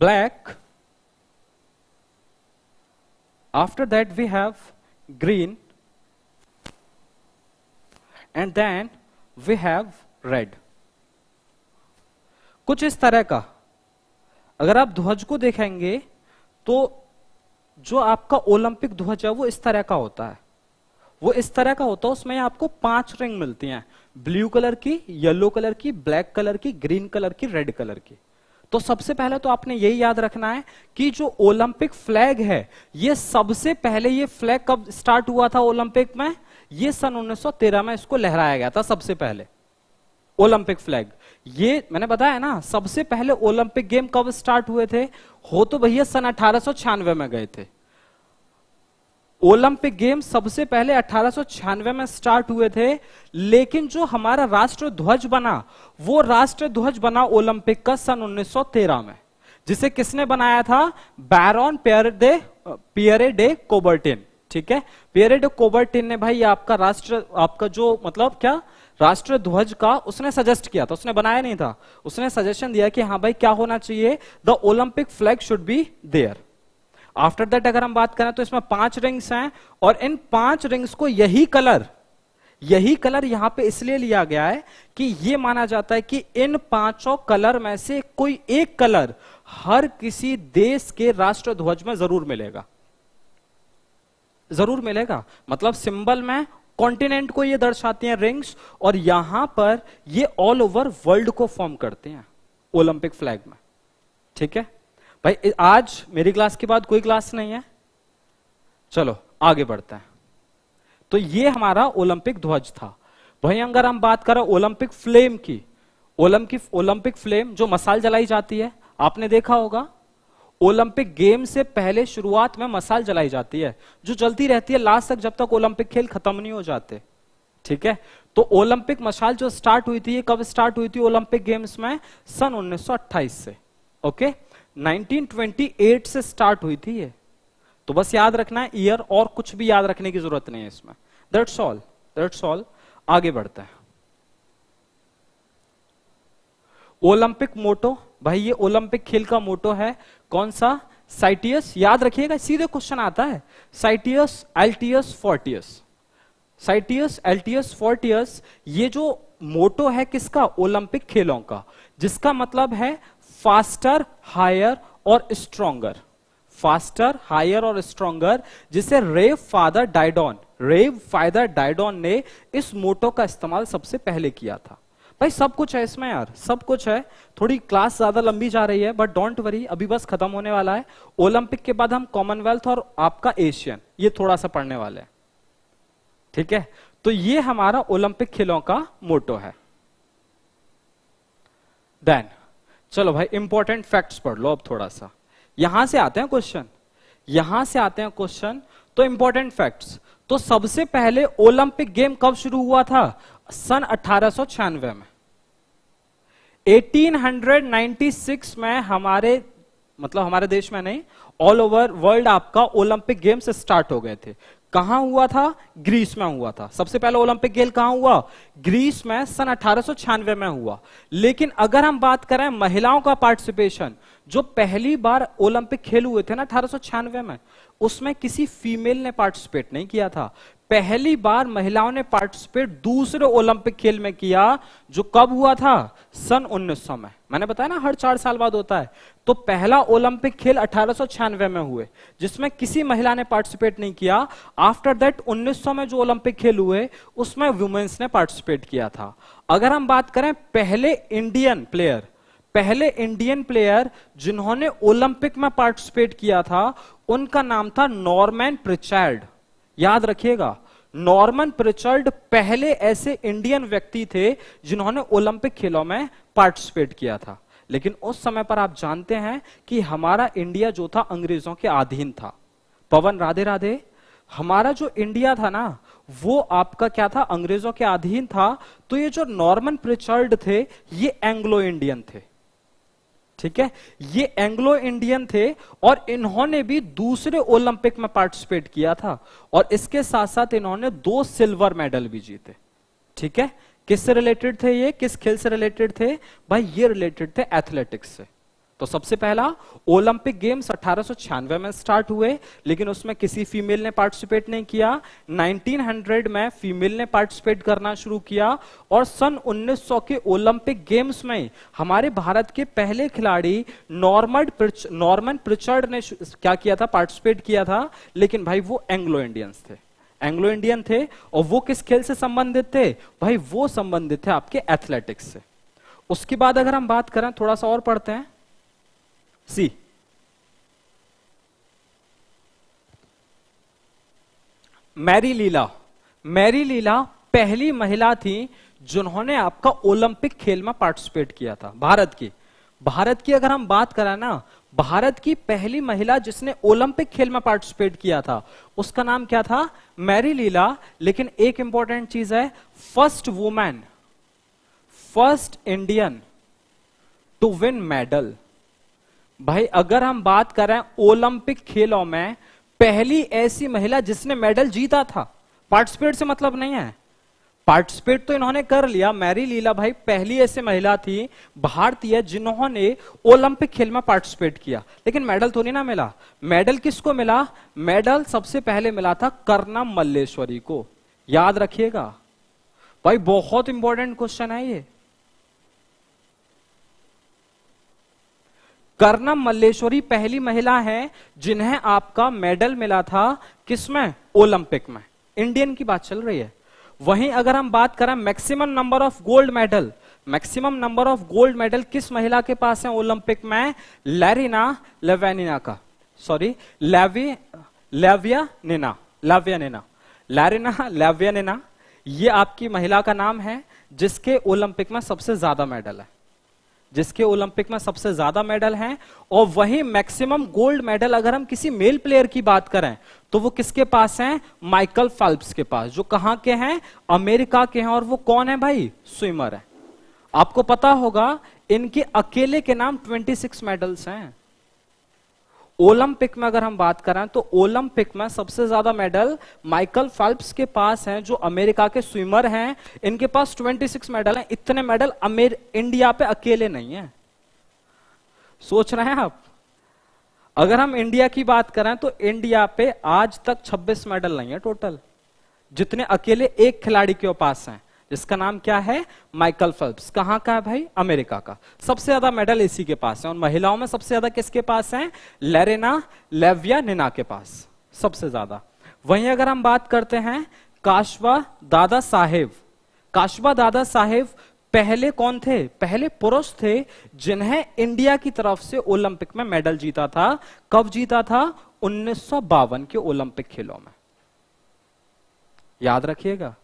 black after that we have green and then we have red कुछ इस तरह का अगर आप ध्वज को देखेंगे तो जो आपका ओलंपिक ध्वज है वो इस तरह का होता है वो इस तरह का होता है उसमें आपको पांच रिंग मिलती हैं ब्लू कलर की येलो कलर की ब्लैक कलर की ग्रीन कलर की रेड कलर की तो सबसे पहले तो आपने यही याद रखना है कि जो ओलंपिक फ्लैग है ये सबसे पहले ये फ्लैग कब स्टार्ट हुआ था ओलंपिक में ये सन 1913 में इसको लहराया गया था सबसे पहले ओलंपिक फ्लैग ये मैंने बताया ना सबसे पहले ओलंपिक गेम कब स्टार्ट हुए थे हो तो भैया सन अठारह में गए थे ओलंपिक गेम सबसे पहले अठारह में स्टार्ट हुए थे लेकिन जो हमारा राष्ट्र ध्वज बना वो राष्ट्र ध्वज बना ओलंपिक का सन 1913 में जिसे किसने बनाया था Baron Pierre de Pierre de Coubertin ठीक है पियरे डे कोबर्टिन ने भाई आपका राष्ट्र आपका जो मतलब क्या राष्ट्र ध्वज का उसने सजेस्ट किया था उसने बनाया नहीं था उसने सजेशन दिया कि हाँ भाई क्या होना चाहिए the Olympic flag should be there after that अगर हम बात करें तो इसमें पांच रिंग्स हैं और इन पांच रिंग्स को यही कलर यही कलर यहां पे इसलिए लिया गया है कि यह माना जाता है कि इन पांचों कलर में से कोई एक कलर हर किसी देश के राष्ट्र ध्वज में जरूर मिलेगा जरूर मिलेगा मतलब सिंबल में कॉन्टिनेंट को ये दर्शाते हैं रिंग्स और यहां पर ये ऑल ओवर वर्ल्ड को फॉर्म करते हैं ओलंपिक फ्लैग में ठीक है भाई आज मेरी क्लास के बाद कोई क्लास नहीं है चलो आगे बढ़ते हैं तो ये हमारा ओलंपिक ध्वज था वही अगर हम बात करें ओलंपिक फ्लेम की ओलंपिक ओलंपिक फ्लेम जो मसाल जलाई जाती है आपने देखा होगा ओलंपिक गेम से पहले शुरुआत में मसाल जलाई जाती है जो जलती रहती है लास्ट तक जब तक ओलंपिक खेल खत्म नहीं हो जाते ठीक है तो ओलंपिक मशाल जो स्टार्ट हुई थी कब स्टार्ट हुई थी ओलंपिक गेम्स में सन 1928 से ओके 1928 से स्टार्ट हुई थी ये तो बस याद रखना है ईयर और कुछ भी याद रखने की जरूरत नहीं है इसमें दैट्स ऑल दैट्स ऑल आगे बढ़ते हैं ओलंपिक मोटो भाई ये ओलंपिक खेल का मोटो है कौन सा साइटियस याद रखिएगा सीधे क्वेश्चन आता है साइटियस एल्टियस फोर्टियस साइटियस एल्टियस फोर्टियस ये जो मोटो है किसका ओलंपिक खेलों का जिसका मतलब है फास्टर हायर और स्ट्रोंगर फास्टर हायर और स्ट्रोंगर जिसे रेव फादर डायडॉन रेव फादर डायडॉन ने इस मोटो का इस्तेमाल सबसे पहले किया था भाई सब कुछ है इसमें यार सब कुछ है थोड़ी क्लास ज्यादा लंबी जा रही है बट डोंट वरी अभी बस खत्म होने वाला है ओलंपिक के बाद हम कॉमनवेल्थ और आपका एशियन ये थोड़ा सा पढ़ने वाले हैं ठीक है तो ये हमारा ओलंपिक खेलों का मोटो है देन चलो भाई इंपॉर्टेंट फैक्ट्स पढ़ लो अब थोड़ा सा यहां से आते हैं क्वेश्चन यहां से आते हैं क्वेश्चन तो इंपॉर्टेंट फैक्ट्स तो सबसे पहले ओलंपिक गेम कब शुरू हुआ था सन अठारह में 1896 में हमारे मतलब हमारे देश में नहीं ऑल ओवर वर्ल्ड आपका ओलंपिक गेम्स स्टार्ट हो गए थे कहा हुआ था ग्रीस में हुआ था सबसे पहले ओलंपिक गेम कहा हुआ ग्रीस में सन अठारह में हुआ लेकिन अगर हम बात करें महिलाओं का पार्टिसिपेशन जो पहली बार ओलंपिक खेल हुए थे ना अठारह में उसमें किसी फीमेल ने पार्टिसिपेट नहीं किया था पहली बार महिलाओं ने पार्टिसिपेट दूसरे ओलंपिक खेल में किया जो कब हुआ था सन उन्नीस में मैंने बताया ना हर चार साल बाद होता है तो पहला ओलंपिक खेल अठारह में हुए जिसमें किसी महिला ने पार्टिसिपेट नहीं किया आफ्टर दैट 1900 में जो ओलंपिक खेल हुए उसमें वुमेन्स ने पार्टिसिपेट किया था अगर हम बात करें पहले इंडियन प्लेयर पहले इंडियन प्लेयर जिन्होंने ओलंपिक में पार्टिसिपेट किया था उनका नाम था नॉर्मैन प्रिचर्ड याद रखिएगा नॉर्मन प्रिचर्ड पहले ऐसे इंडियन व्यक्ति थे जिन्होंने ओलंपिक खेलों में पार्टिसिपेट किया था लेकिन उस समय पर आप जानते हैं कि हमारा इंडिया जो था अंग्रेजों के अधीन था पवन राधे राधे हमारा जो इंडिया था ना वो आपका क्या था अंग्रेजों के अधीन था तो ये जो नॉर्मन प्रिचर्ड थे ये एंग्लो इंडियन थे ठीक है ये एंग्लो इंडियन थे और इन्होंने भी दूसरे ओलंपिक में पार्टिसिपेट किया था और इसके साथ साथ इन्होंने दो सिल्वर मेडल भी जीते ठीक है किससे रिलेटेड थे ये किस खेल से रिलेटेड थे भाई ये रिलेटेड थे एथलेटिक्स से तो सबसे पहला ओलंपिक गेम्स अठारह में स्टार्ट हुए लेकिन उसमें किसी फीमेल ने पार्टिसिपेट नहीं किया 1900 में फीमेल ने पार्टिसिपेट करना शुरू किया और सन 1900 के ओलंपिक गेम्स में हमारे भारत के पहले खिलाड़ी नॉर्मन प्रिच, नॉर्मन प्रिचर्ड ने क्या किया था पार्टिसिपेट किया था लेकिन भाई वो एंग्लो इंडियंस थे एंग्लो इंडियन थे और वो किस खेल से संबंधित थे भाई वो संबंधित थे आपके एथलेटिक्स से उसके बाद अगर हम बात करें थोड़ा सा और पढ़ते हैं See, Mary Leela Mary Leela पहली महिला थी जिन्होंने आपका ओलंपिक खेल में पार्टिसिपेट किया था भारत की भारत की अगर हम बात करें ना भारत की पहली महिला जिसने ओलंपिक खेल में पार्टिसिपेट किया था उसका नाम क्या था मैरी लीला लेकिन एक इंपॉर्टेंट चीज है first women first Indian to win medal भाई अगर हम बात करें ओलंपिक खेलों में पहली ऐसी महिला जिसने मेडल जीता था पार्टिसिपेट से मतलब नहीं है पार्टिसिपेट तो इन्होंने कर लिया मैरी लीला भाई पहली ऐसी महिला थी भारतीय जिन्होंने ओलंपिक खेल में पार्टिसिपेट किया लेकिन मेडल तो नहीं ना मिला मेडल किसको मिला मेडल सबसे पहले मिला था करना मल्लेश्वरी को याद रखिएगा भाई बहुत इंपॉर्टेंट क्वेश्चन है ये कर्णम मल्लेश्वरी पहली महिला है जिन्हें आपका मेडल मिला था किसमें ओलंपिक में इंडियन की बात चल रही है वहीं अगर हम बात करें maximum number of gold medal maximum number of gold medal किस महिला के पास है ओलंपिक में लैरिना लेवेनिना का सॉरी लेवी लेविया निना लेविया निना लैरिना लेविया निना ये आपकी महिला का नाम है जिसके ओलंपिक में सबसे ज्यादा मेडल है जिसके ओलंपिक में सबसे ज्यादा मेडल हैं और वही मैक्सिमम गोल्ड मेडल अगर हम किसी मेल प्लेयर की बात करें तो वो किसके पास हैं माइकल फेल्प्स के पास जो कहां के हैं अमेरिका के हैं और वो कौन है भाई स्विमर है आपको पता होगा इनके अकेले के नाम 26 मेडल्स हैं ओलंपिक में अगर हम बात करें तो ओलंपिक में सबसे ज्यादा मेडल माइकल फेल्प्स के पास हैं जो अमेरिका के स्विमर हैं इनके पास 26 मेडल हैं इतने मेडल अमेर इंडिया पे अकेले नहीं है सोच रहे हैं आप अगर हम इंडिया की बात करें तो इंडिया पे आज तक 26 मेडल नहीं है टोटल जितने अकेले एक खिलाड़ी के पास हैं जिसका नाम क्या है माइकल फेल्प्स कहां का है भाई अमेरिका का सबसे ज्यादा मेडल इसी के पास है और महिलाओं में सबसे ज्यादा किसके पास है लेरेना लेविया निना के पास सबसे ज्यादा वहीं अगर हम बात करते हैं काशवा दादा साहेब काशवा दादा साहेब पहले कौन थे पहले पुरुष थे जिन्हें इंडिया की तरफ से ओलंपिक में मेडल जीता था कब जीता था उन्नीस के ओलंपिक खेलों में याद रखिएगा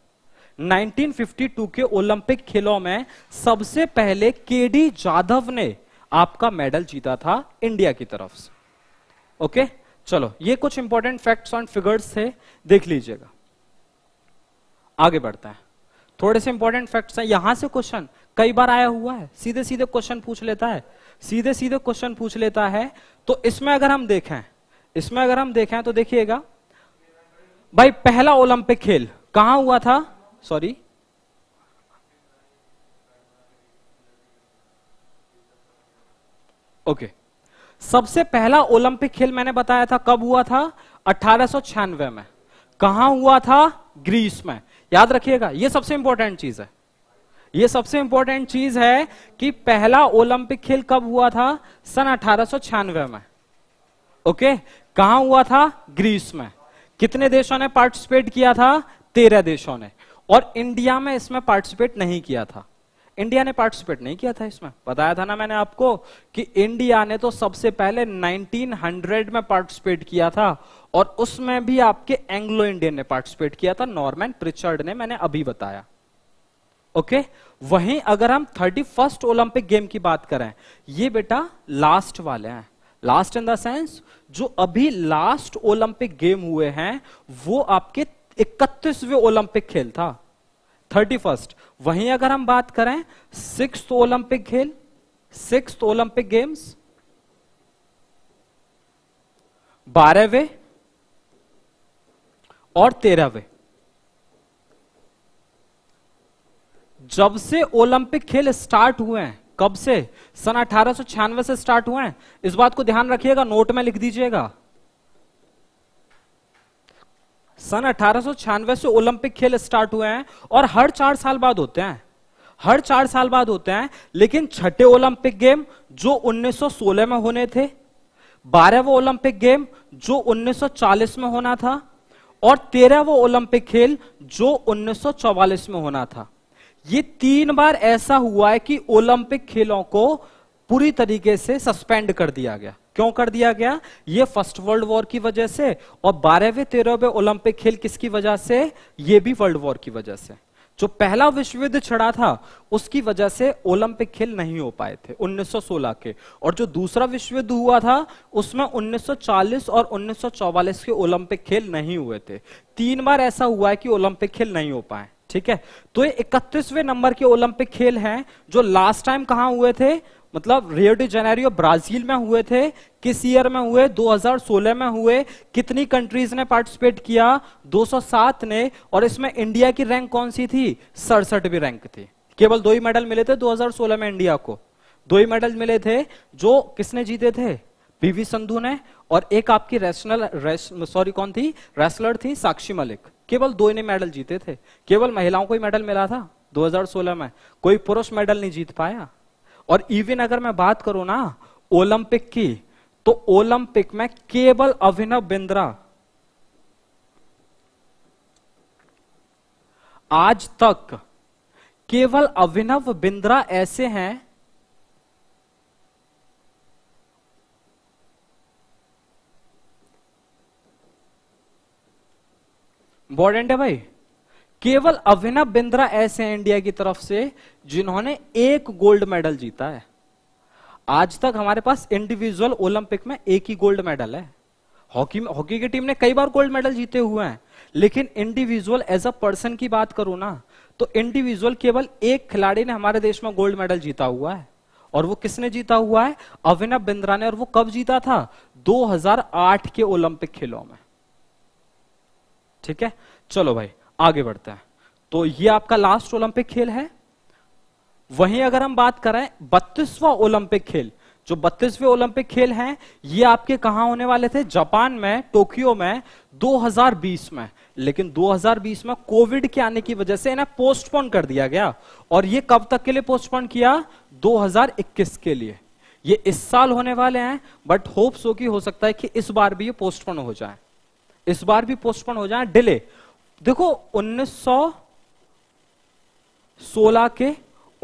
1952 के ओलंपिक खेलों में सबसे पहले केडी जाधव ने आपका मेडल जीता था इंडिया की तरफ से ओके चलो ये कुछ इंपॉर्टेंट फैक्ट्स एंड फिगर्स थे देख लीजिएगा आगे बढ़ता है थोड़े से इंपॉर्टेंट फैक्ट्स हैं यहां से क्वेश्चन कई बार आया हुआ है सीधे सीधे क्वेश्चन पूछ लेता है सीधे सीधे क्वेश्चन पूछ लेता है तो इसमें अगर हम देखें इसमें अगर हम देखें तो देखिएगा भाई पहला ओलंपिक खेल कहां हुआ था सॉरी ओके सबसे पहला ओलंपिक खेल मैंने बताया था कब हुआ था अठारह में कहा हुआ था ग्रीस में याद रखिएगा यह सबसे इंपॉर्टेंट चीज है यह सबसे इंपॉर्टेंट चीज है कि पहला ओलंपिक खेल कब हुआ था सन अठारह में ओके कहा हुआ था ग्रीस में कितने देशों ने पार्टिसिपेट किया था तेरह देशों ने और इंडिया में इसमें पार्टिसिपेट नहीं किया था इंडिया ने पार्टिसिपेट नहीं किया था इसमें बताया था ना मैंने आपको कि इंडिया ने तो सबसे पहले 1900 में पार्टिसिपेट किया था और उसमें भी आपके एंग्लो इंडियन ने पार्टिसिपेट किया था नॉर्मैन प्रिचर्ड ने मैंने अभी बताया ओके वहीं अगर हम थर्टी फर्स्ट ओलंपिक गेम की बात करें ये बेटा लास्ट वाले हैं लास्ट इन द सेंस जो अभी लास्ट ओलंपिक गेम हुए हैं वो आपके इकतीसवें ओलंपिक खेल था थर्टी फर्स्ट वहीं अगर हम बात करें सिक्स ओलंपिक खेल सिक्स ओलंपिक गेम्स बारहवें और तेरहवें जब से ओलंपिक खेल स्टार्ट हुए हैं कब से सन अठारह से स्टार्ट हुए हैं इस बात को ध्यान रखिएगा नोट में लिख दीजिएगा सन अठारह से ओलंपिक खेल स्टार्ट हुए हैं और हर चार साल बाद होते हैं हर चार साल बाद होते हैं लेकिन छठे ओलंपिक गेम जो 1916 में होने थे बारहवा ओलंपिक गेम जो 1940 में होना था और तेरहवा ओलंपिक खेल जो 1944 में होना था ये तीन बार ऐसा हुआ है कि ओलंपिक खेलों को पूरी तरीके से सस्पेंड कर दिया गया क्यों कर दिया गया ये फर्स्ट वर्ल्ड वॉर की वजह से और बारहवें तेरहवें ओलंपिक खेल किसकी वजह से ये भी वर्ल्ड वॉर की वजह से जो पहला विश्व युद्ध छड़ा था उसकी वजह से ओलंपिक खेल नहीं हो पाए थे 1916 के और जो दूसरा विश्व युद्ध हुआ था उसमें 1940 और 1944 के ओलंपिक खेल नहीं हुए थे तीन बार ऐसा हुआ है कि ओलंपिक खेल नहीं हो पाए ठीक है तो ये इकतीसवें नंबर के ओलंपिक खेल हैं जो लास्ट टाइम कहां हुए थे मतलब रियो डी जेनेरियो ब्राजील में हुए थे किस ईयर में हुए 2016 में हुए कितनी कंट्रीज ने पार्टिसिपेट किया 207 ने और इसमें इंडिया की रैंक कौन सी थी भी रैंक थी केवल दो ही मेडल मिले थे 2016 में इंडिया को दो ही मेडल मिले थे जो किसने जीते थे पीवी संधु ने और एक आपकी रेशनल सॉरी कौन थी रेसलर थी साक्षी मलिक केवल दो ही मेडल जीते थे केवल महिलाओं को ही मेडल मिला था 2016 में कोई पुरुष मेडल नहीं जीत पाया और इवन अगर मैं बात करूं ना ओलंपिक की तो ओलंपिक में केवल अभिनव बिंद्रा आज तक केवल अभिनव बिंद्रा ऐसे हैं बॉर्डेंट है भाई केवल अभिनव बिंद्रा ऐसे इंडिया की तरफ से जिन्होंने एक गोल्ड मेडल जीता है आज तक हमारे पास इंडिविजुअल ओलंपिक में एक ही गोल्ड मेडल है हॉकी में हॉकी की टीम ने कई बार गोल्ड मेडल जीते हुए हैं लेकिन इंडिविजुअल एज अ पर्सन की बात करो ना तो इंडिविजुअल केवल एक खिलाड़ी ने हमारे देश में गोल्ड मेडल जीता हुआ है और वो किसने जीता हुआ है अभिनव बिंद्रा ने और वो कब जीता था 2008 के ओलंपिक खेलों में ठीक है चलो भाई आगे बढ़ते हैं तो ये आपका लास्ट ओलंपिक खेल है वहीं अगर हम बात करें बत्तीसवा ओलंपिक खेल जो बत्तीसवें ओलंपिक खेल हैं ये आपके कहा होने वाले थे जापान में टोक्यो में 2020 में लेकिन 2020 में कोविड के आने की वजह से इन्हें पोस्टपोन कर दिया गया और ये कब तक के लिए पोस्टपोन किया 2021 के लिए ये इस साल होने वाले हैं बट होप्स हो कि हो सकता है कि इस बार भी ये पोस्टपोन हो जाए इस बार भी पोस्टपोन हो जाए डिले देखो 1916 के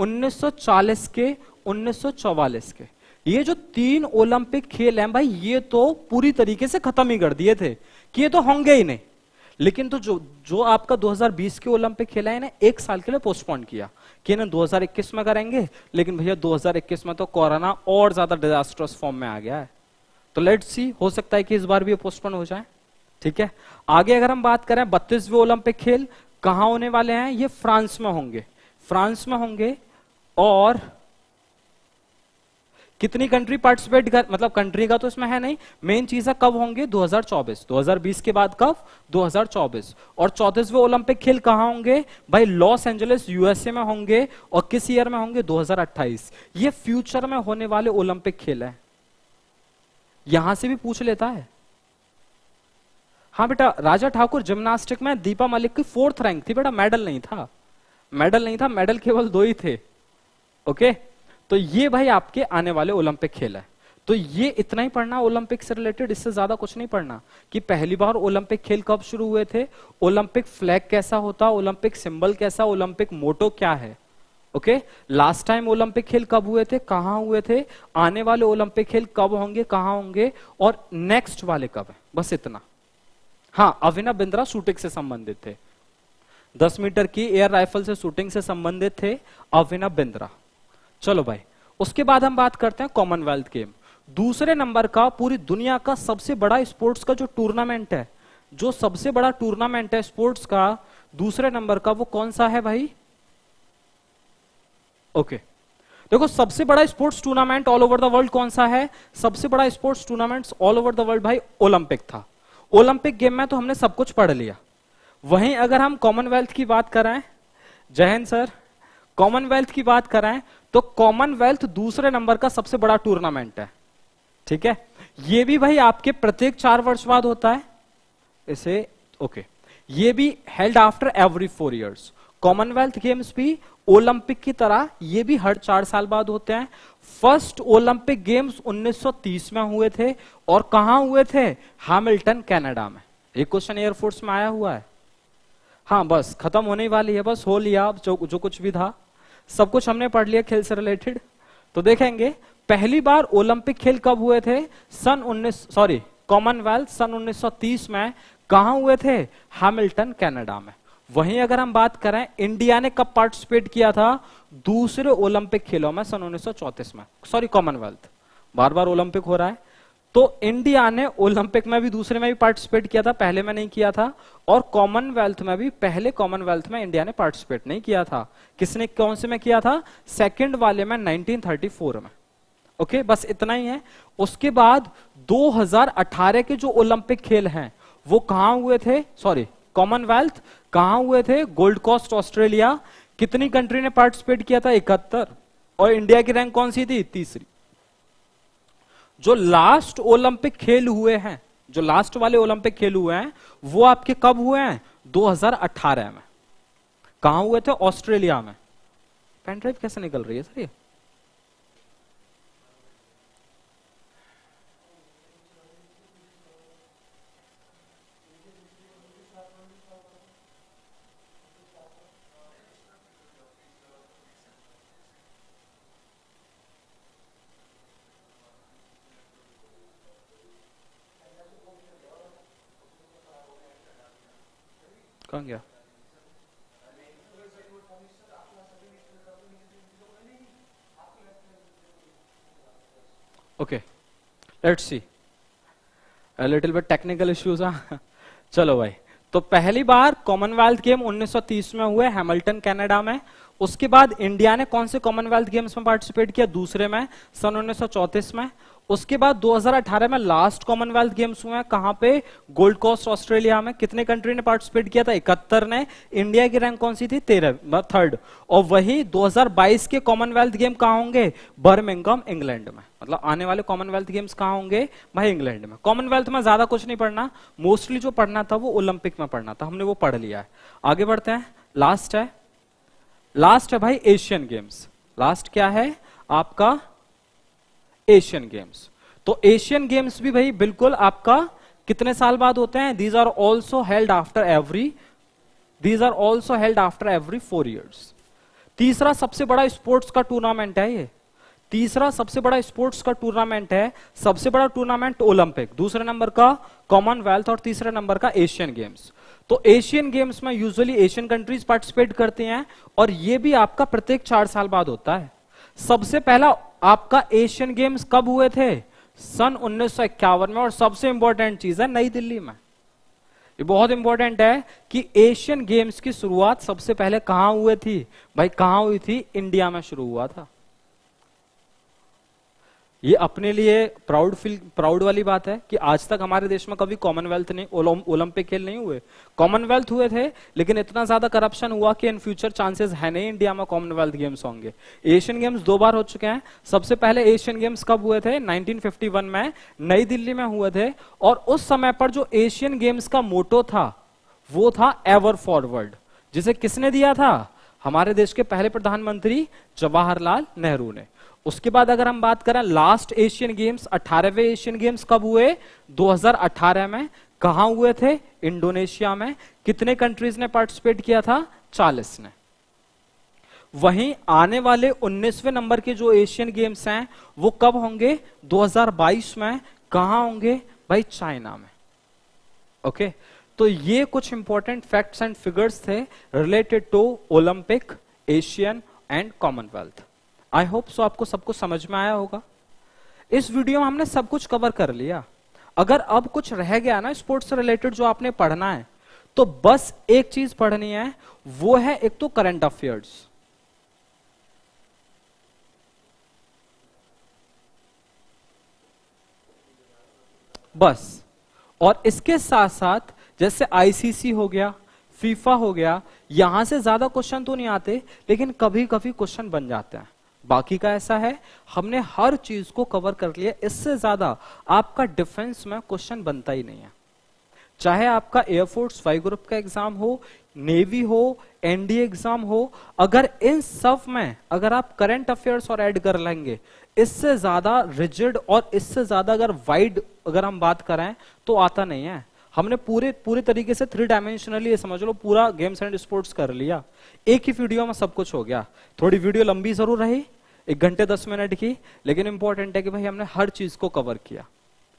1940 के 1944 के ये जो तीन ओलंपिक खेल हैं भाई ये तो पूरी तरीके से खत्म ही कर दिए थे कि ये तो होंगे ही नहीं लेकिन तो जो जो आपका 2020 के ओलंपिक खेला है ना एक साल के लिए पोस्टपोन किया कि ना 2021 में करेंगे लेकिन भैया 2021 में तो कोरोना और ज्यादा डिजास्टर फॉर्म में आ गया है तो लेट्स सी हो सकता है कि इस बार भी पोस्टपोन हो जाए ठीक है आगे अगर हम बात करें बत्तीसवें ओलंपिक खेल कहा होने वाले हैं ये फ्रांस में होंगे फ्रांस में होंगे और कितनी कंट्री पार्टिसिपेट कर मतलब कंट्री का तो इसमें है नहीं मेन चीज है कब होंगे 2024 2020 के बाद कब 2024 और चौतीसवें ओलंपिक खेल कहा होंगे भाई लॉस एंजलिस यूएसए में होंगे और किस ईयर में होंगे 2028 ये फ्यूचर में होने वाले ओलंपिक खेल है यहां से भी पूछ लेता है हाँ बेटा राजा ठाकुर जिम्नास्टिक में दीपा मलिक की फोर्थ रैंक थी बेटा मेडल नहीं था मेडल नहीं था मेडल केवल दो ही थे ओके तो ये भाई आपके आने वाले ओलंपिक खेल है तो ये इतना ही पढ़ना ओलंपिक से रिलेटेड इससे ज्यादा कुछ नहीं पढ़ना कि पहली बार ओलंपिक खेल कब शुरू हुए थे ओलंपिक फ्लैग कैसा होता ओलंपिक सिंबल कैसा ओलंपिक मोटो क्या है ओके लास्ट टाइम ओलंपिक खेल कब हुए थे कहां हुए थे आने वाले ओलंपिक खेल कब होंगे कहाँ होंगे और नेक्स्ट वाले कब है बस इतना हाँ अभिनव बिंद्रा शूटिंग से संबंधित थे 10 मीटर की एयर राइफल से शूटिंग से संबंधित थे अभिनव बिंद्रा चलो भाई उसके बाद हम बात करते हैं कॉमनवेल्थ गेम दूसरे नंबर का पूरी दुनिया का सबसे बड़ा स्पोर्ट्स का जो टूर्नामेंट है जो सबसे बड़ा टूर्नामेंट है स्पोर्ट्स का दूसरे नंबर का वो कौन सा है भाई ओके देखो सबसे बड़ा sports tournament all over the world कौन सा है सबसे बड़ा sports tournament all over the world भाई ओलंपिक था ओलंपिक गेम में तो हमने सब कुछ पढ़ लिया वहीं अगर हम कॉमनवेल्थ की बात कराएं जयंत सर कॉमनवेल्थ की बात कराएं तो कॉमनवेल्थ दूसरे नंबर का सबसे बड़ा टूर्नामेंट है ठीक है ये भी भाई आपके प्रत्येक चार वर्ष बाद होता है इसे ओके ये भी held after every four years Commonwealth games भी ओलंपिक की तरह ये भी हर चार साल बाद होते हैं फर्स्ट ओलंपिक गेम्स 1930 में हुए थे और कहा हुए थे हैमिल्टन कनाडा में ये क्वेश्चन एयरफोर्स में आया हुआ है हाँ बस खत्म होने वाली है बस हो लिया जो, जो कुछ भी था सब कुछ हमने पढ़ लिया खेल से रिलेटेड तो देखेंगे पहली बार ओलंपिक खेल कब हुए थे सन 19 सॉरी कॉमनवेल्थ सन 1930 में कहा हुए थे हैमिल्टन कनाडा में वहीं अगर हम बात करें इंडिया ने कब पार्टिसिपेट किया था दूसरे ओलंपिक खेलों में सन उन्नीस में सॉरी कॉमनवेल्थ बार बार ओलंपिक हो रहा है तो इंडिया ने ओलंपिक में भी दूसरे में भी पार्टिसिपेट किया था पहले में नहीं किया था और कॉमनवेल्थ में भी पहले कॉमनवेल्थ में इंडिया ने पार्टिसिपेट नहीं किया था किसने कौन से में किया था सेकंड वाले में 1934 में ओके बस इतना ही है उसके बाद 2018 के जो ओलंपिक खेल हैं वो कहां हुए थे सॉरी कॉमनवेल्थ कहा हुए थे गोल्ड कोस्ट ऑस्ट्रेलिया कितनी कंट्री ने पार्टिसिपेट किया था इकहत्तर और इंडिया की रैंक कौन सी थी तीसरी जो लास्ट ओलंपिक खेल हुए हैं जो लास्ट वाले ओलंपिक खेल हुए हैं वो आपके कब हुए हैं 2018 में कहा हुए थे ऑस्ट्रेलिया में पेन ड्राइव कैसे निकल रही है सर ये let's see little but technical issues हाँ चलो भाई तो पहली बार कॉमनवेल्थ गेम 1930 में हुए हैमिल्टन कनाडा में उसके बाद इंडिया ने कौन से कॉमनवेल्थ गेम्स में पार्टिसिपेट किया दूसरे में सन उन्नीस में उसके बाद 2018 में लास्ट कॉमनवेल्थ गेम्स हुए हैं कहां पे गोल्ड कोस्ट ऑस्ट्रेलिया में कितने कंट्री ने पार्टिसिपेट किया था इकहत्तर ने इंडिया की रैंक कौन सी थी तेरह थर्ड और वही 2022 के कॉमनवेल्थ गेम कहां होंगे बर्मिंगम इंग्लैंड में मतलब आने वाले कॉमनवेल्थ गेम्स कहां होंगे भाई इंग्लैंड में कॉमनवेल्थ में ज्यादा कुछ नहीं पढ़ना मोस्टली जो पढ़ना था वो ओलंपिक में पढ़ना था हमने वो पढ़ लिया है आगे बढ़ते हैं लास्ट है लास्ट है भाई एशियन गेम्स लास्ट क्या है आपका एशियन गेम्स तो एशियन गेम्स भी भाई बिल्कुल आपका कितने साल बाद होते हैं these are also held after every these are also held after every four years तीसरा सबसे बड़ा स्पोर्ट्स का टूर्नामेंट है ये तीसरा सबसे बड़ा स्पोर्ट्स का टूर्नामेंट है सबसे बड़ा टूर्नामेंट ओलंपिक दूसरे नंबर का कॉमनवेल्थ और तीसरे नंबर का एशियन गेम्स तो एशियन गेम्स में यूजुअली एशियन कंट्रीज पार्टिसिपेट करते हैं और ये भी आपका प्रत्येक चार साल बाद होता है सबसे पहला आपका एशियन गेम्स कब हुए थे सन उन्नीस में और सबसे इंपॉर्टेंट चीज है नई दिल्ली में ये बहुत इंपॉर्टेंट है कि एशियन गेम्स की शुरुआत सबसे पहले कहां हुए थी भाई कहां हुई थी इंडिया में शुरू हुआ था ये अपने लिए प्राउड फील प्राउड वाली बात है कि आज तक हमारे देश में कभी कॉमनवेल्थ नहीं ओलंपिक खेल नहीं हुए कॉमनवेल्थ हुए थे लेकिन इतना ज्यादा करप्शन हुआ कि इन फ्यूचर चांसेस है नहीं इंडिया में कॉमनवेल्थ गेम्स होंगे एशियन गेम्स दो बार हो चुके हैं सबसे पहले एशियन गेम्स कब हुए थे नाइनटीन में नई दिल्ली में हुए थे और उस समय पर जो एशियन गेम्स का मोटो था वो था एवर फॉरवर्ड जिसे किसने दिया था हमारे देश के पहले प्रधानमंत्री जवाहरलाल नेहरू ने उसके बाद अगर हम बात करें लास्ट एशियन गेम्स 18वें एशियन गेम्स कब हुए 2018 में कहा हुए थे इंडोनेशिया में कितने कंट्रीज ने पार्टिसिपेट किया था 40 ने वहीं आने वाले 19वें नंबर के जो एशियन गेम्स हैं वो कब होंगे 2022 में कहा होंगे भाई चाइना में ओके तो ये कुछ इंपॉर्टेंट फैक्ट्स एंड फिगर्स थे related to Olympic Asian and Commonwealth I hope so आपको सब कुछ समझ में आया होगा इस वीडियो में हमने सब कुछ कवर कर लिया अगर अब कुछ रह गया ना स्पोर्ट्स से रिलेटेड जो आपने पढ़ना है तो बस एक चीज पढ़नी है वो है एक तो करंट अफेयर्स बस और इसके साथ साथ जैसे आईसीसी हो गया फीफा हो गया यहां से ज्यादा क्वेश्चन तो नहीं आते लेकिन कभी कभी क्वेश्चन बन जाते हैं बाकी का ऐसा है हमने हर चीज को कवर कर लिया इससे ज्यादा आपका डिफेंस में क्वेश्चन बनता ही नहीं है चाहे आपका एयरफोर्स वाई ग्रुप का एग्जाम हो नेवी हो एनडीए एग्जाम हो अगर इन सब में अगर आप करंट अफेयर्स और ऐड कर लेंगे इससे ज्यादा रिजिड और इससे ज्यादा अगर वाइड अगर हम बात करें तो आता नहीं है हमने पूरे पूरे तरीके से थ्री डायमेंशनली समझ लो पूरा गेम्स एंड स्पोर्ट्स कर लिया एक ही वीडियो में सब कुछ हो गया थोड़ी वीडियो लंबी जरूर रही एक घंटे दस मिनट की लेकिन इंपॉर्टेंट है कि भाई हमने हर चीज को कवर किया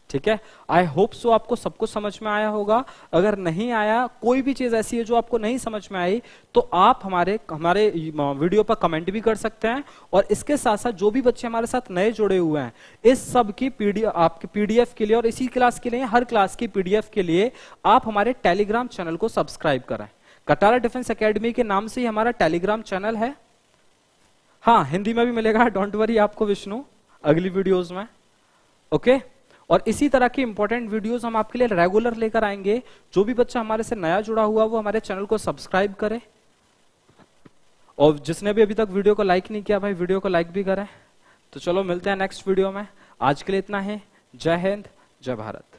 ठीक है आई होप सो आपको सब कुछ समझ में आया होगा अगर नहीं आया कोई भी चीज ऐसी है जो आपको नहीं समझ में आई तो आप हमारे हमारे वीडियो पर कमेंट भी कर सकते हैं और इसके साथ साथ जो भी बच्चे हमारे साथ नए जुड़े हुए हैं इस सब की पीडीएफ आपके पीडीएफ के लिए और इसी क्लास के लिए हर क्लास की पीडीएफ के लिए आप हमारे टेलीग्राम चैनल को सब्सक्राइब करें कटारा डिफेंस अकेडमी के नाम से ही हमारा टेलीग्राम चैनल है हाँ हिंदी में भी मिलेगा डोंट वरी आपको विष्णु अगली वीडियोज में ओके okay? और इसी तरह की इंपॉर्टेंट वीडियोस हम आपके लिए रेगुलर लेकर आएंगे जो भी बच्चा हमारे से नया जुड़ा हुआ वो हमारे चैनल को सब्सक्राइब करे और जिसने भी अभी तक वीडियो को लाइक नहीं किया भाई वीडियो को लाइक भी करें तो चलो मिलते हैं नेक्स्ट वीडियो में आज के लिए इतना है जय हिंद जय भारत